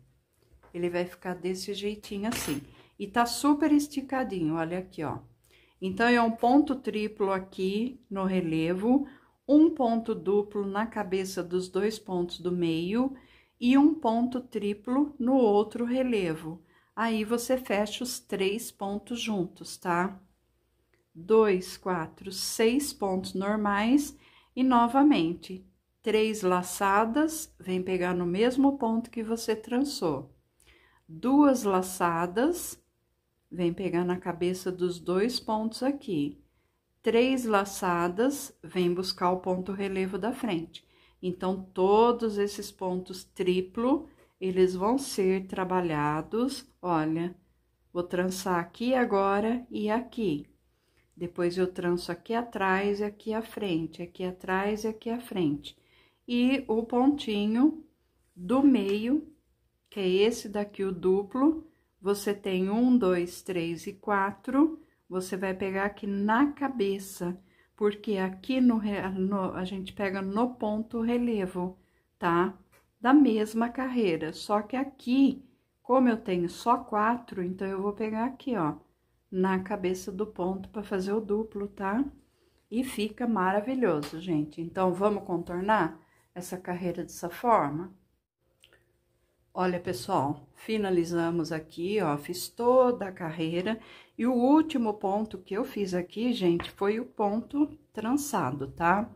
Ele vai ficar desse jeitinho assim. E tá super esticadinho, olha aqui, ó. Então, é um ponto triplo aqui no relevo, um ponto duplo na cabeça dos dois pontos do meio e um ponto triplo no outro relevo aí você fecha os três pontos juntos, tá? Dois, quatro, seis pontos normais e novamente três laçadas, vem pegar no mesmo ponto que você trançou. Duas laçadas, vem pegar na cabeça dos dois pontos aqui. Três laçadas, vem buscar o ponto relevo da frente. Então, todos esses pontos triplo eles vão ser trabalhados, olha, vou trançar aqui agora e aqui. Depois eu tranço aqui atrás e aqui à frente, aqui atrás e aqui à frente. E o pontinho do meio, que é esse daqui, o duplo, você tem um, dois, três e quatro, você vai pegar aqui na cabeça, porque aqui no, no a gente pega no ponto relevo, tá? Tá? da mesma carreira, só que aqui, como eu tenho só quatro, então eu vou pegar aqui, ó, na cabeça do ponto para fazer o duplo, tá? E fica maravilhoso, gente. Então, vamos contornar essa carreira dessa forma? Olha, pessoal, finalizamos aqui, ó, fiz toda a carreira. E o último ponto que eu fiz aqui, gente, foi o ponto trançado, tá?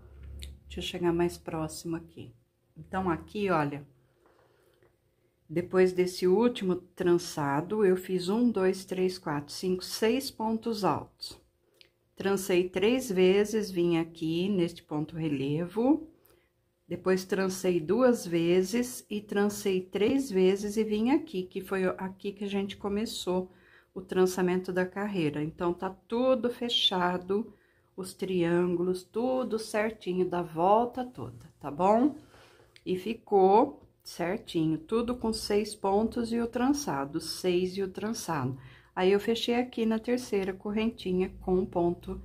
Deixa eu chegar mais próximo aqui. Então, aqui, olha, depois desse último trançado, eu fiz um, dois, três, quatro, cinco, seis pontos altos. Trancei três vezes, vim aqui neste ponto relevo, depois trancei duas vezes e trancei três vezes e vim aqui, que foi aqui que a gente começou o trançamento da carreira. Então, tá tudo fechado, os triângulos, tudo certinho, da volta toda, tá bom? E ficou certinho, tudo com seis pontos e o trançado, seis e o trançado. Aí, eu fechei aqui na terceira correntinha com um ponto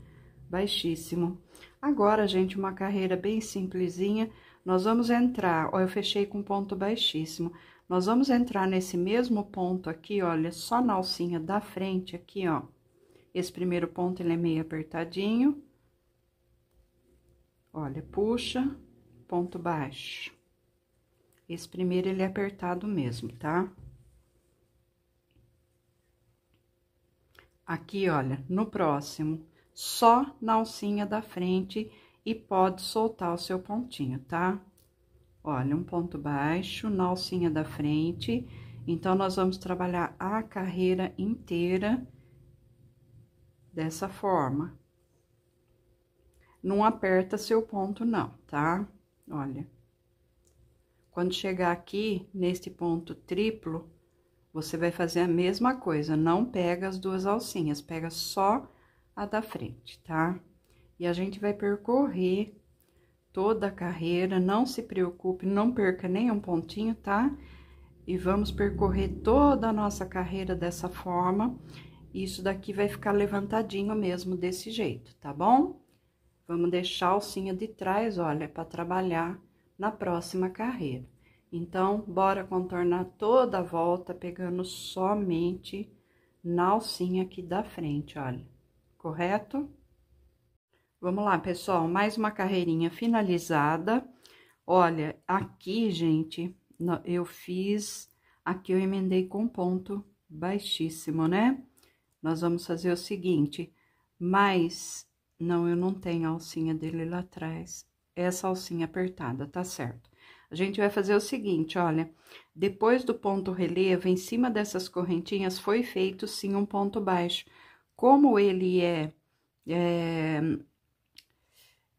baixíssimo. Agora, gente, uma carreira bem simplesinha, nós vamos entrar, ó, eu fechei com ponto baixíssimo. Nós vamos entrar nesse mesmo ponto aqui, olha, só na alcinha da frente aqui, ó. Esse primeiro ponto, ele é meio apertadinho. Olha, puxa, ponto baixo. Esse primeiro, ele é apertado mesmo, tá? Aqui, olha, no próximo, só na alcinha da frente e pode soltar o seu pontinho, tá? Olha, um ponto baixo na alcinha da frente. Então, nós vamos trabalhar a carreira inteira dessa forma. Não aperta seu ponto não, tá? Olha. Quando chegar aqui, neste ponto triplo, você vai fazer a mesma coisa, não pega as duas alcinhas, pega só a da frente, tá? E a gente vai percorrer toda a carreira, não se preocupe, não perca nenhum pontinho, tá? E vamos percorrer toda a nossa carreira dessa forma. Isso daqui vai ficar levantadinho mesmo desse jeito, tá bom? Vamos deixar a alcinha de trás, olha, para trabalhar na próxima carreira. Então, bora contornar toda a volta pegando somente na alcinha aqui da frente, olha, correto? Vamos lá, pessoal, mais uma carreirinha finalizada. Olha, aqui, gente, eu fiz, aqui eu emendei com ponto baixíssimo, né? Nós vamos fazer o seguinte, mas, não, eu não tenho a alcinha dele lá atrás, é salsinha apertada, tá certo? A gente vai fazer o seguinte, olha, depois do ponto relevo, em cima dessas correntinhas, foi feito sim um ponto baixo. Como ele é, é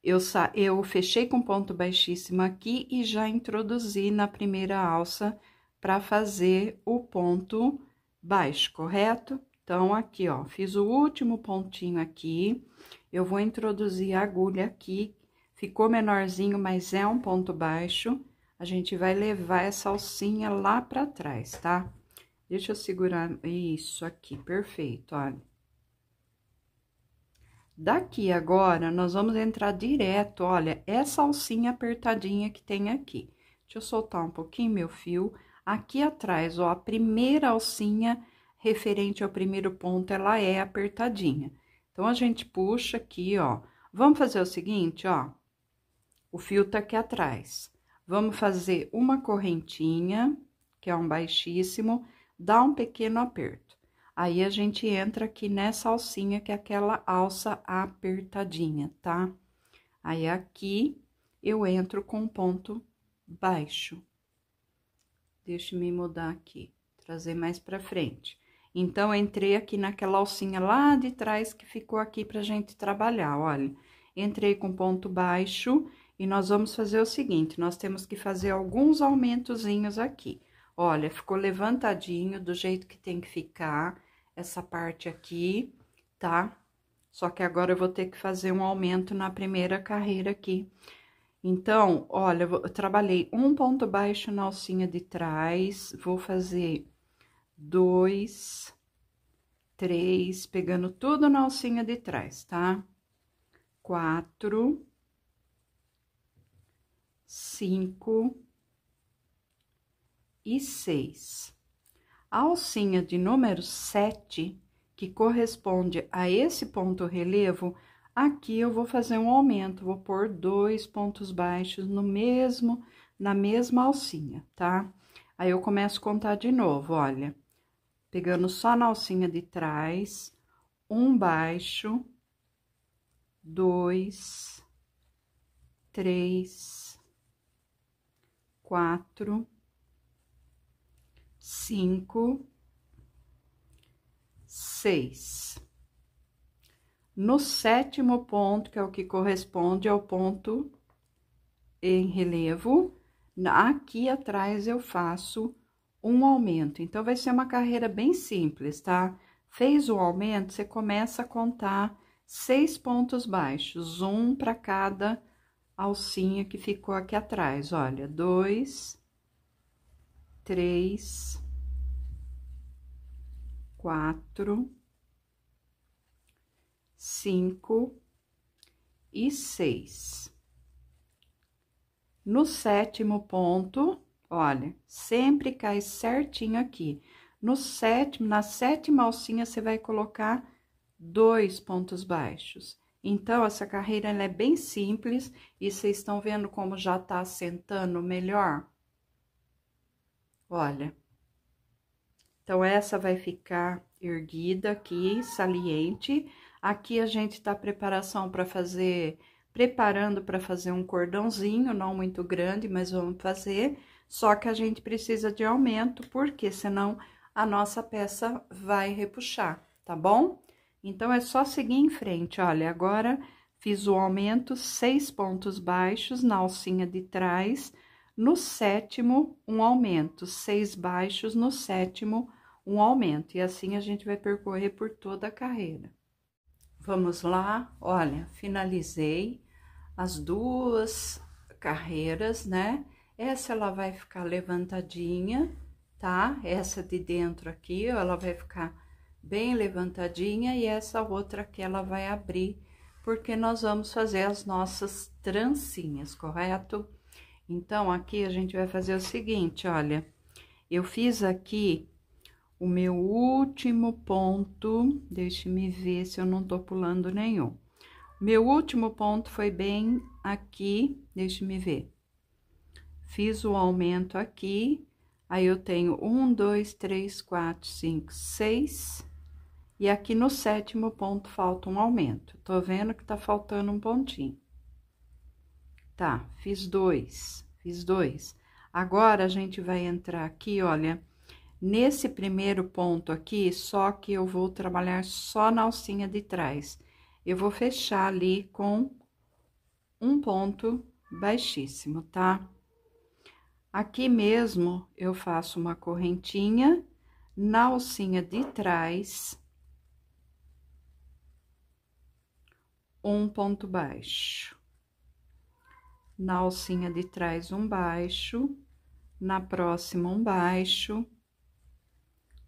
eu, eu fechei com ponto baixíssimo aqui e já introduzi na primeira alça para fazer o ponto baixo, correto? Então, aqui, ó, fiz o último pontinho aqui, eu vou introduzir a agulha aqui Ficou menorzinho, mas é um ponto baixo. A gente vai levar essa alcinha lá pra trás, tá? Deixa eu segurar isso aqui, perfeito, olha. Daqui agora, nós vamos entrar direto, olha, essa alcinha apertadinha que tem aqui. Deixa eu soltar um pouquinho meu fio. Aqui atrás, ó, a primeira alcinha referente ao primeiro ponto, ela é apertadinha. Então, a gente puxa aqui, ó. Vamos fazer o seguinte, ó. O fio tá aqui atrás. Vamos fazer uma correntinha, que é um baixíssimo, dá um pequeno aperto. Aí, a gente entra aqui nessa alcinha, que é aquela alça apertadinha, tá? Aí, aqui, eu entro com ponto baixo. Deixa eu me mudar aqui, trazer mais pra frente. Então, entrei aqui naquela alcinha lá de trás que ficou aqui pra gente trabalhar, olha. Entrei com ponto baixo e nós vamos fazer o seguinte, nós temos que fazer alguns aumentozinhos aqui. Olha, ficou levantadinho do jeito que tem que ficar essa parte aqui, tá? Só que agora eu vou ter que fazer um aumento na primeira carreira aqui. Então, olha, eu trabalhei um ponto baixo na alcinha de trás, vou fazer dois, três, pegando tudo na alcinha de trás, tá? Quatro, cinco e seis. A alcinha de número sete, que corresponde a esse ponto relevo, aqui eu vou fazer um aumento, vou pôr dois pontos baixos no mesmo, na mesma alcinha, tá? Aí eu começo a contar de novo, olha, pegando só na alcinha de trás, um baixo, dois, três, quatro, cinco, seis. No sétimo ponto, que é o que corresponde ao ponto em relevo, aqui atrás eu faço um aumento. Então, vai ser uma carreira bem simples, tá? Fez o aumento, você começa a contar seis pontos baixos, um para cada alcinha que ficou aqui atrás. Olha, dois, três, quatro, cinco e seis. No sétimo ponto, olha, sempre cai certinho aqui. No sétimo, na sétima alcinha, você vai colocar dois pontos baixos. Então, essa carreira é bem simples e vocês estão vendo como já está assentando melhor? Olha. Então, essa vai ficar erguida aqui, saliente. Aqui a gente tá preparação para fazer, preparando para fazer um cordãozinho, não muito grande, mas vamos fazer. Só que a gente precisa de aumento, porque senão a nossa peça vai repuxar, tá bom? Então, é só seguir em frente. Olha, agora fiz o aumento, seis pontos baixos na alcinha de trás. No sétimo, um aumento, seis baixos, no sétimo, um aumento. E assim, a gente vai percorrer por toda a carreira. Vamos lá, olha, finalizei as duas carreiras, né? Essa ela vai ficar levantadinha, tá? Essa de dentro aqui, ela vai ficar bem levantadinha e essa outra que ela vai abrir, porque nós vamos fazer as nossas trancinhas, correto? Então, aqui a gente vai fazer o seguinte, olha, eu fiz aqui o meu último ponto, deixe-me ver se eu não tô pulando nenhum. Meu último ponto foi bem aqui, deixe-me ver. Fiz o aumento aqui, aí eu tenho um, dois, três, quatro, cinco, seis e aqui no sétimo ponto falta um aumento. Tô vendo que tá faltando um pontinho. Tá, fiz dois, fiz dois. Agora, a gente vai entrar aqui, olha, nesse primeiro ponto aqui, só que eu vou trabalhar só na alcinha de trás. Eu vou fechar ali com um ponto baixíssimo, tá? Aqui mesmo, eu faço uma correntinha na alcinha de trás um ponto baixo. Na alcinha de trás, um baixo, na próxima, um baixo,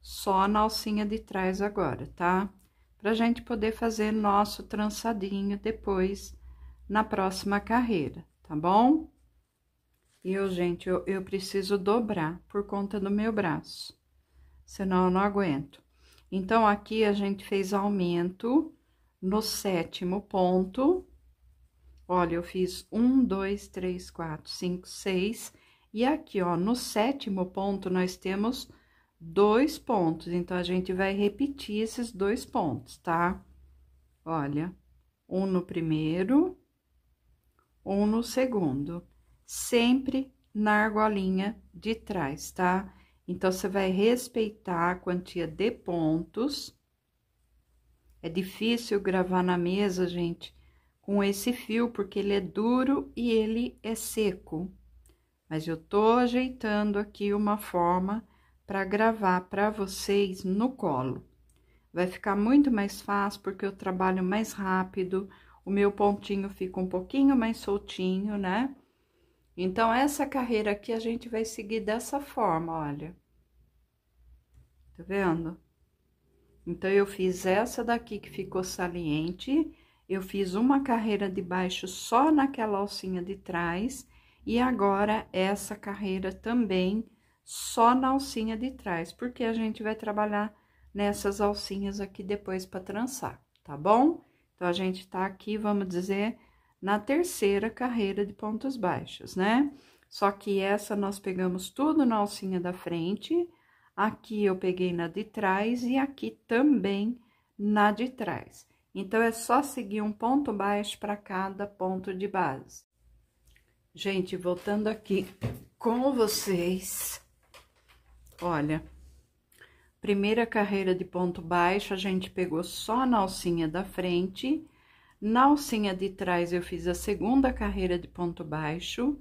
só na alcinha de trás agora, tá? Pra gente poder fazer nosso trançadinho depois na próxima carreira, tá bom? E eu, gente, eu, eu preciso dobrar por conta do meu braço, senão eu não aguento. Então, aqui a gente fez aumento no sétimo ponto, olha, eu fiz um, dois, três, quatro, cinco, seis. E aqui, ó, no sétimo ponto, nós temos dois pontos. Então, a gente vai repetir esses dois pontos, tá? Olha, um no primeiro, um no segundo. Sempre na argolinha de trás, tá? Então, você vai respeitar a quantia de pontos é difícil gravar na mesa, gente, com esse fio, porque ele é duro e ele é seco. Mas eu tô ajeitando aqui uma forma para gravar para vocês no colo. Vai ficar muito mais fácil, porque eu trabalho mais rápido, o meu pontinho fica um pouquinho mais soltinho, né? Então, essa carreira aqui, a gente vai seguir dessa forma, olha. Tá vendo? Então, eu fiz essa daqui que ficou saliente, eu fiz uma carreira de baixo só naquela alcinha de trás, e agora essa carreira também só na alcinha de trás, porque a gente vai trabalhar nessas alcinhas aqui depois para trançar, tá bom? Então, a gente tá aqui, vamos dizer, na terceira carreira de pontos baixos, né? Só que essa nós pegamos tudo na alcinha da frente Aqui eu peguei na de trás e aqui também na de trás. Então, é só seguir um ponto baixo para cada ponto de base. Gente, voltando aqui com vocês, olha, primeira carreira de ponto baixo, a gente pegou só na alcinha da frente, na alcinha de trás eu fiz a segunda carreira de ponto baixo,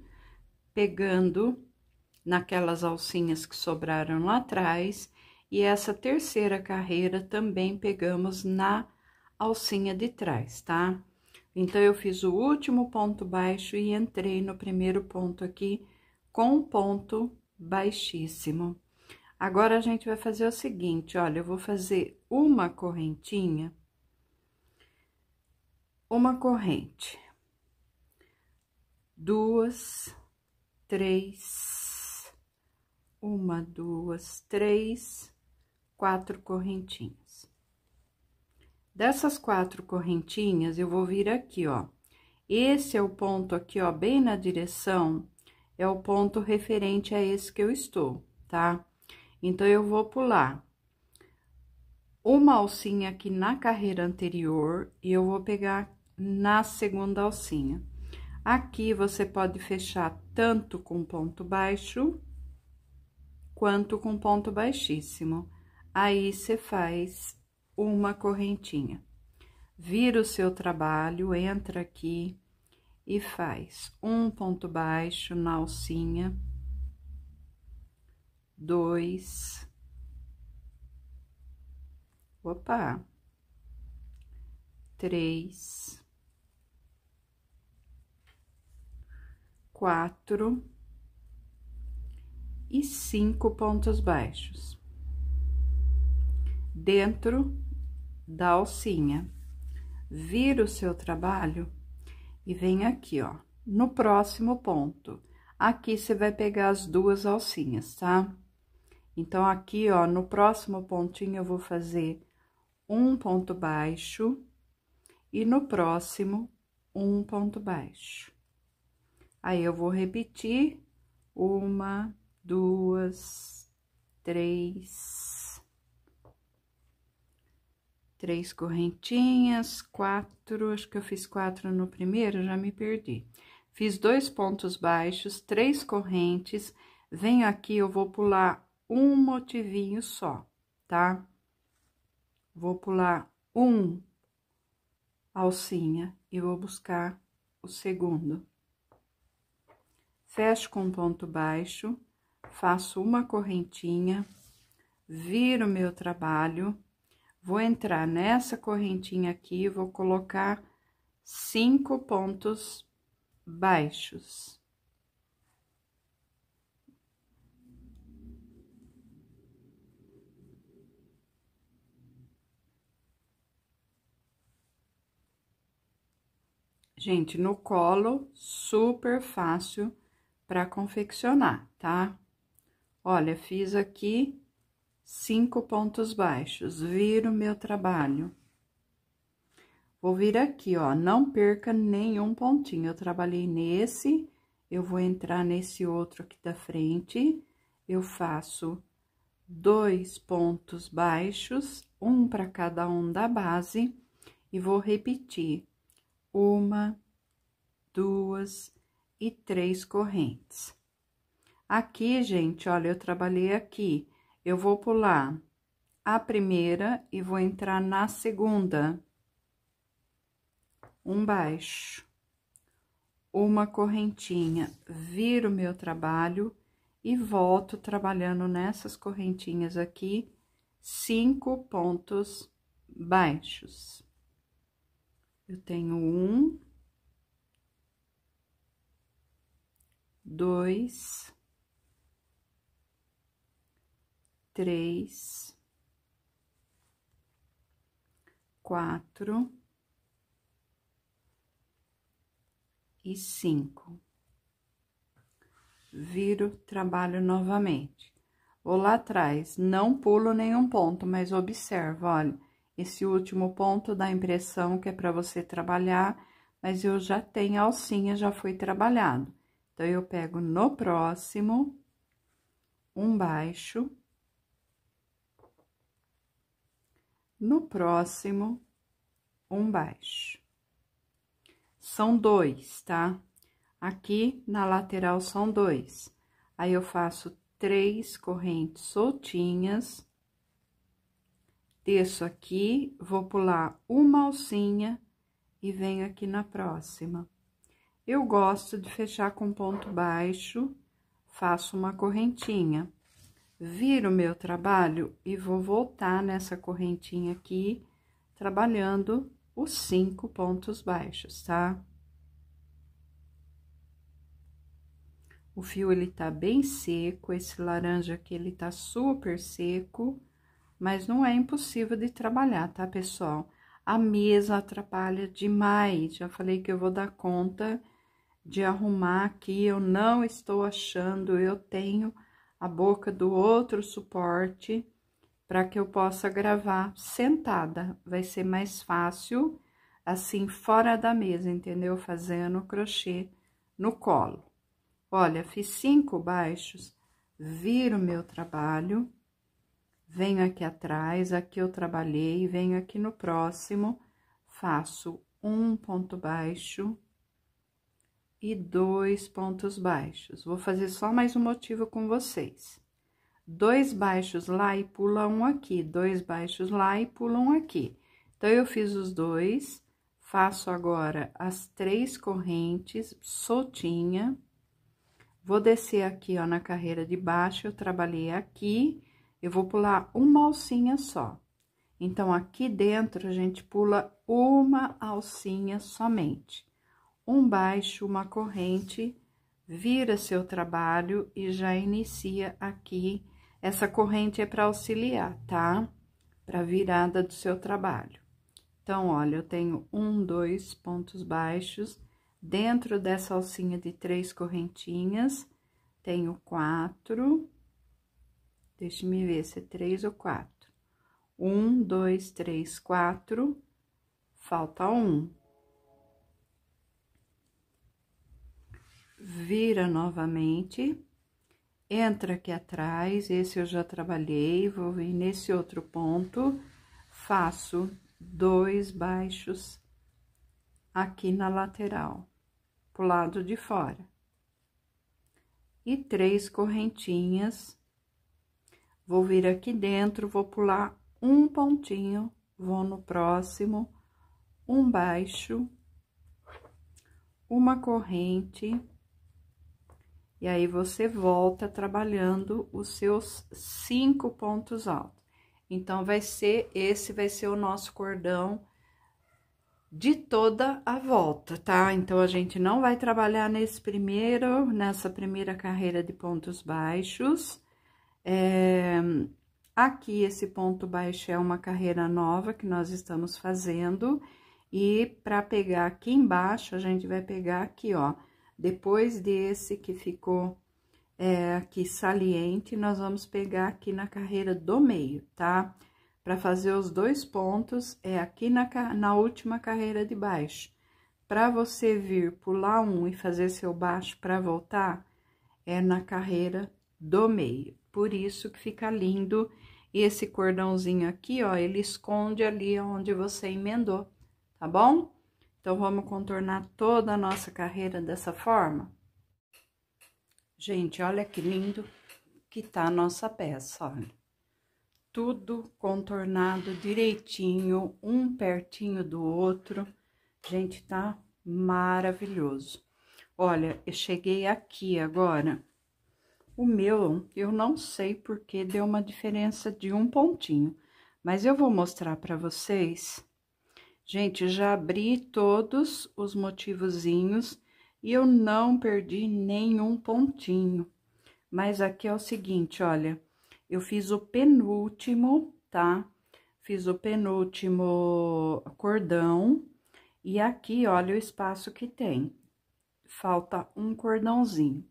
pegando naquelas alcinhas que sobraram lá atrás, e essa terceira carreira também pegamos na alcinha de trás, tá? Então, eu fiz o último ponto baixo e entrei no primeiro ponto aqui com um ponto baixíssimo. Agora, a gente vai fazer o seguinte, olha, eu vou fazer uma correntinha, uma corrente, duas, três, uma, duas, três, quatro correntinhas. Dessas quatro correntinhas, eu vou vir aqui, ó. Esse é o ponto aqui, ó, bem na direção, é o ponto referente a esse que eu estou, tá? Então, eu vou pular uma alcinha aqui na carreira anterior e eu vou pegar na segunda alcinha. Aqui, você pode fechar tanto com ponto baixo quanto com ponto baixíssimo. Aí você faz uma correntinha. Vira o seu trabalho, entra aqui e faz um ponto baixo na alcinha, dois, opa, três, quatro, e cinco pontos baixos. Dentro da alcinha, vira o seu trabalho e vem aqui, ó, no próximo ponto. Aqui você vai pegar as duas alcinhas, tá? Então, aqui, ó, no próximo pontinho eu vou fazer um ponto baixo e no próximo um ponto baixo. Aí, eu vou repetir uma, duas, três, três correntinhas, quatro, acho que eu fiz quatro no primeiro, já me perdi. Fiz dois pontos baixos, três correntes, venho aqui, eu vou pular um motivinho só, tá? Vou pular um alcinha e vou buscar o segundo. Fecho com ponto baixo faço uma correntinha, viro meu trabalho, vou entrar nessa correntinha aqui, vou colocar cinco pontos baixos. Gente, no colo, super fácil para confeccionar, tá? Olha, fiz aqui cinco pontos baixos, viro meu trabalho. Vou vir aqui, ó, não perca nenhum pontinho. Eu trabalhei nesse, eu vou entrar nesse outro aqui da frente, eu faço dois pontos baixos, um para cada um da base, e vou repetir uma, duas e três correntes. Aqui, gente, olha, eu trabalhei aqui. Eu vou pular a primeira e vou entrar na segunda. Um baixo. Uma correntinha. Viro meu trabalho e volto trabalhando nessas correntinhas aqui, cinco pontos baixos. Eu tenho um, dois, três, quatro e cinco. Viro, trabalho novamente. Vou lá atrás, não pulo nenhum ponto, mas observo, olha, esse último ponto dá a impressão que é para você trabalhar, mas eu já tenho a alcinha, já foi trabalhado. Então, eu pego no próximo, um baixo, No próximo, um baixo. São dois, tá? Aqui na lateral são dois. Aí, eu faço três correntes soltinhas. Desço aqui, vou pular uma alcinha e venho aqui na próxima. Eu gosto de fechar com ponto baixo, faço uma correntinha vir o meu trabalho e vou voltar nessa correntinha aqui, trabalhando os cinco pontos baixos, tá? O fio, ele tá bem seco, esse laranja aqui, ele tá super seco, mas não é impossível de trabalhar, tá, pessoal? A mesa atrapalha demais, já falei que eu vou dar conta de arrumar aqui, eu não estou achando, eu tenho a boca do outro suporte para que eu possa gravar sentada. Vai ser mais fácil assim fora da mesa, entendeu? Fazendo crochê no colo. Olha, fiz cinco baixos, viro meu trabalho, venho aqui atrás, aqui eu trabalhei, venho aqui no próximo, faço um ponto baixo, e dois pontos baixos. Vou fazer só mais um motivo com vocês. Dois baixos lá e pula um aqui, dois baixos lá e pula um aqui. Então, eu fiz os dois, faço agora as três correntes soltinha. Vou descer aqui, ó, na carreira de baixo, eu trabalhei aqui, eu vou pular uma alcinha só. Então, aqui dentro, a gente pula uma alcinha somente um baixo, uma corrente, vira seu trabalho e já inicia aqui. Essa corrente é para auxiliar, tá? Para virada do seu trabalho. Então, olha, eu tenho um, dois pontos baixos. Dentro dessa alcinha de três correntinhas, tenho quatro. Deixe-me ver se é três ou quatro. Um, dois, três, quatro. Falta um. vira novamente, entra aqui atrás, esse eu já trabalhei, vou vir nesse outro ponto, faço dois baixos aqui na lateral, pro lado de fora. E três correntinhas, vou vir aqui dentro, vou pular um pontinho, vou no próximo, um baixo, uma corrente e aí, você volta trabalhando os seus cinco pontos altos. Então, vai ser, esse vai ser o nosso cordão de toda a volta, tá? Então, a gente não vai trabalhar nesse primeiro, nessa primeira carreira de pontos baixos. É, aqui, esse ponto baixo é uma carreira nova que nós estamos fazendo. E, para pegar aqui embaixo, a gente vai pegar aqui, ó depois desse que ficou é, aqui saliente, nós vamos pegar aqui na carreira do meio, tá? Para fazer os dois pontos, é aqui na, na última carreira de baixo. Para você vir pular um e fazer seu baixo para voltar, é na carreira do meio. Por isso que fica lindo e esse cordãozinho aqui, ó, ele esconde ali onde você emendou, tá bom? Então, vamos contornar toda a nossa carreira dessa forma. Gente, olha que lindo que tá a nossa peça, olha. Tudo contornado direitinho, um pertinho do outro. Gente, tá maravilhoso. Olha, eu cheguei aqui agora. O meu, eu não sei porque deu uma diferença de um pontinho. Mas eu vou mostrar para vocês Gente, já abri todos os motivozinhos e eu não perdi nenhum pontinho. Mas aqui é o seguinte, olha, eu fiz o penúltimo, tá? Fiz o penúltimo cordão e aqui, olha o espaço que tem. Falta um cordãozinho.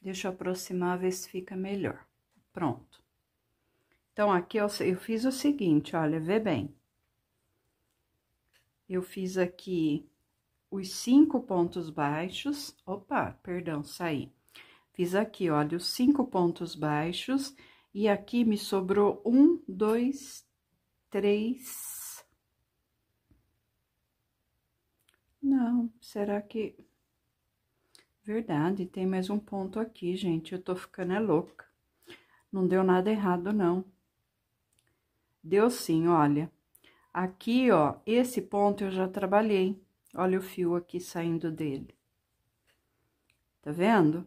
Deixa eu aproximar, ver se fica melhor. Pronto. Então, aqui eu, eu fiz o seguinte, olha, vê bem. Eu fiz aqui os cinco pontos baixos. Opa, perdão, saí. Fiz aqui, olha, os cinco pontos baixos. E aqui me sobrou um, dois, três. Não, será que... Verdade, tem mais um ponto aqui, gente. Eu tô ficando é louca. Não deu nada errado, não. Deu sim, olha. Aqui, ó, esse ponto eu já trabalhei. Olha o fio aqui saindo dele. Tá vendo?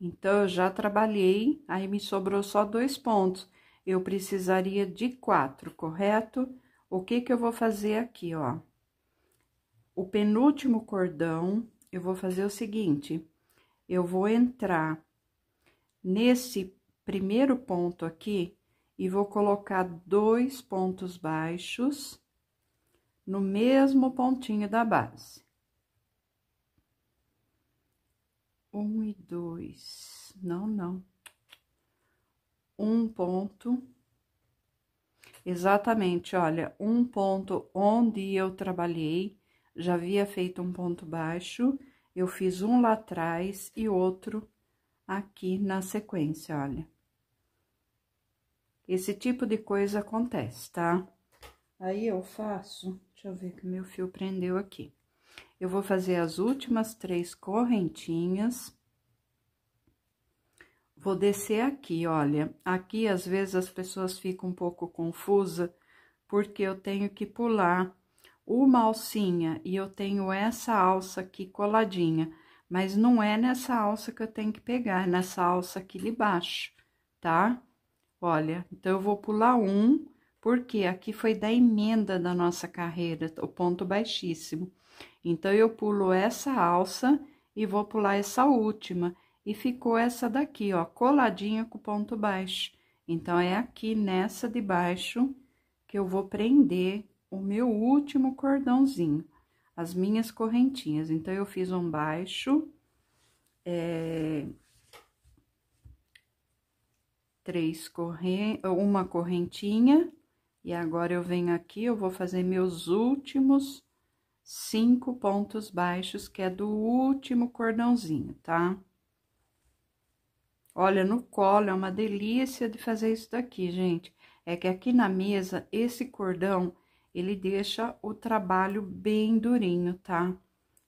Então, eu já trabalhei, aí me sobrou só dois pontos. Eu precisaria de quatro, correto? O que que eu vou fazer aqui, ó? O penúltimo cordão, eu vou fazer o seguinte. Eu vou entrar nesse primeiro ponto aqui e vou colocar dois pontos baixos no mesmo pontinho da base. Um e dois, não, não. Um ponto, exatamente, olha, um ponto onde eu trabalhei, já havia feito um ponto baixo, eu fiz um lá atrás e outro aqui na sequência, olha. Esse tipo de coisa acontece, tá? Aí eu faço Deixa eu ver que meu fio prendeu aqui. Eu vou fazer as últimas três correntinhas. Vou descer aqui, olha. Aqui, às vezes, as pessoas ficam um pouco confusa, porque eu tenho que pular uma alcinha e eu tenho essa alça aqui coladinha. Mas não é nessa alça que eu tenho que pegar, é nessa alça aqui de baixo, tá? Olha, então, eu vou pular um porque aqui foi da emenda da nossa carreira, o ponto baixíssimo. Então, eu pulo essa alça e vou pular essa última. E ficou essa daqui, ó, coladinha com o ponto baixo. Então, é aqui nessa de baixo que eu vou prender o meu último cordãozinho, as minhas correntinhas. Então, eu fiz um baixo, é, três corren uma correntinha, e agora eu venho aqui, eu vou fazer meus últimos cinco pontos baixos, que é do último cordãozinho, tá? Olha, no colo é uma delícia de fazer isso daqui, gente. É que aqui na mesa, esse cordão, ele deixa o trabalho bem durinho, tá?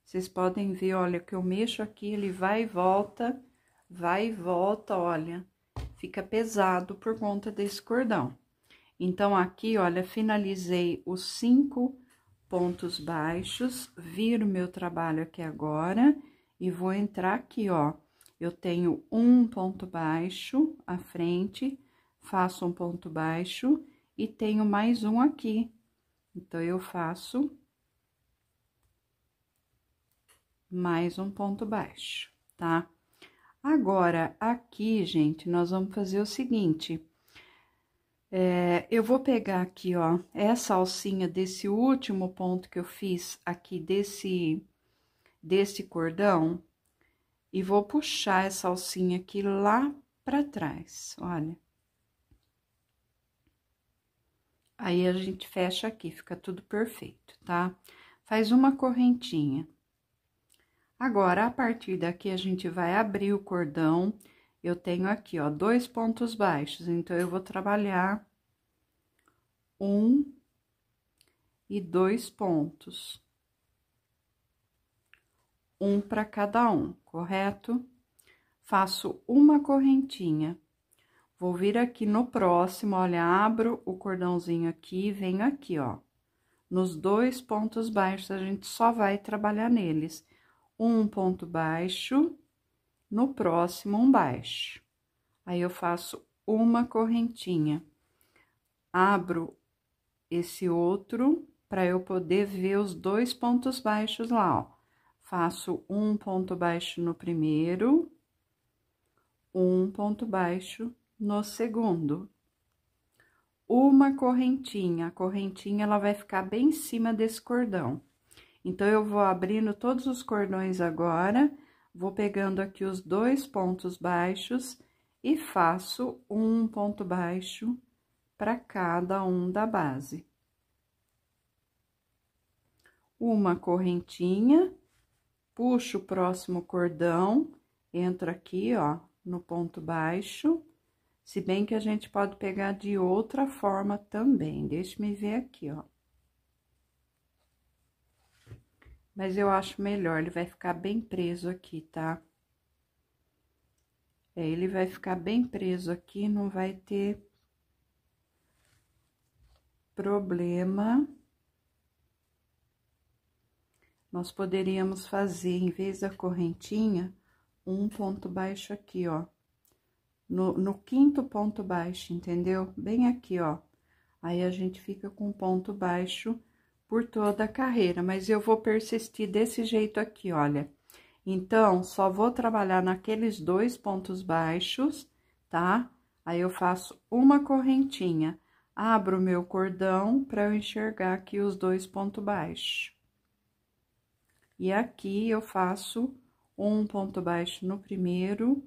Vocês podem ver, olha, que eu mexo aqui, ele vai e volta, vai e volta, olha. Fica pesado por conta desse cordão. Então, aqui, olha, finalizei os cinco pontos baixos, viro meu trabalho aqui agora e vou entrar aqui, ó. Eu tenho um ponto baixo à frente, faço um ponto baixo e tenho mais um aqui. Então, eu faço mais um ponto baixo, tá? Agora, aqui, gente, nós vamos fazer o seguinte é, eu vou pegar aqui, ó, essa alcinha desse último ponto que eu fiz aqui desse, desse cordão, e vou puxar essa alcinha aqui lá para trás, olha. Aí a gente fecha aqui, fica tudo perfeito, tá? Faz uma correntinha. Agora, a partir daqui, a gente vai abrir o cordão eu tenho aqui, ó, dois pontos baixos, então, eu vou trabalhar um e dois pontos. Um para cada um, correto? Faço uma correntinha. Vou vir aqui no próximo, olha, abro o cordãozinho aqui e venho aqui, ó. Nos dois pontos baixos, a gente só vai trabalhar neles. Um ponto baixo no próximo um baixo. Aí eu faço uma correntinha, abro esse outro para eu poder ver os dois pontos baixos lá, ó. Faço um ponto baixo no primeiro, um ponto baixo no segundo. Uma correntinha, a correntinha ela vai ficar bem em cima desse cordão. Então, eu vou abrindo todos os cordões agora Vou pegando aqui os dois pontos baixos e faço um ponto baixo para cada um da base. Uma correntinha, puxo o próximo cordão, entro aqui, ó, no ponto baixo. Se bem que a gente pode pegar de outra forma também, deixa me ver aqui, ó. Mas eu acho melhor, ele vai ficar bem preso aqui, tá? É, ele vai ficar bem preso aqui, não vai ter problema. Nós poderíamos fazer, em vez da correntinha, um ponto baixo aqui, ó. No, no quinto ponto baixo, entendeu? Bem aqui, ó. Aí, a gente fica com ponto baixo por toda a carreira, mas eu vou persistir desse jeito aqui, olha. Então, só vou trabalhar naqueles dois pontos baixos, tá? Aí, eu faço uma correntinha, abro meu cordão para eu enxergar aqui os dois pontos baixos. E aqui, eu faço um ponto baixo no primeiro,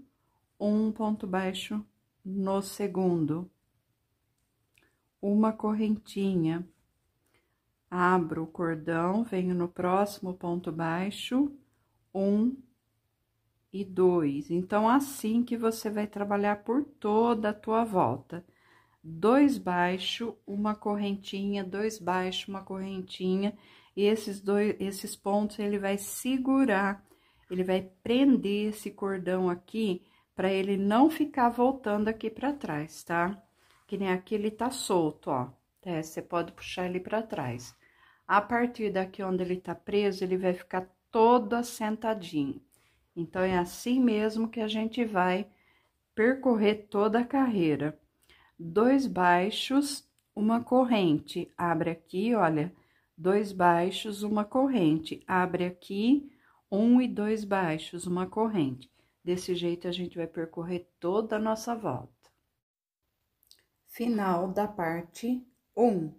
um ponto baixo no segundo. Uma correntinha abro o cordão, venho no próximo ponto baixo, um e dois. Então, assim que você vai trabalhar por toda a tua volta. Dois baixo, uma correntinha, dois baixo, uma correntinha, e esses dois, esses pontos ele vai segurar, ele vai prender esse cordão aqui para ele não ficar voltando aqui para trás, tá? Que nem aqui ele tá solto, ó. Você pode puxar ele para trás. A partir daqui onde ele está preso, ele vai ficar todo assentadinho. Então, é assim mesmo que a gente vai percorrer toda a carreira. Dois baixos, uma corrente. Abre aqui, olha, dois baixos, uma corrente. Abre aqui, um e dois baixos, uma corrente. Desse jeito, a gente vai percorrer toda a nossa volta. Final da parte um.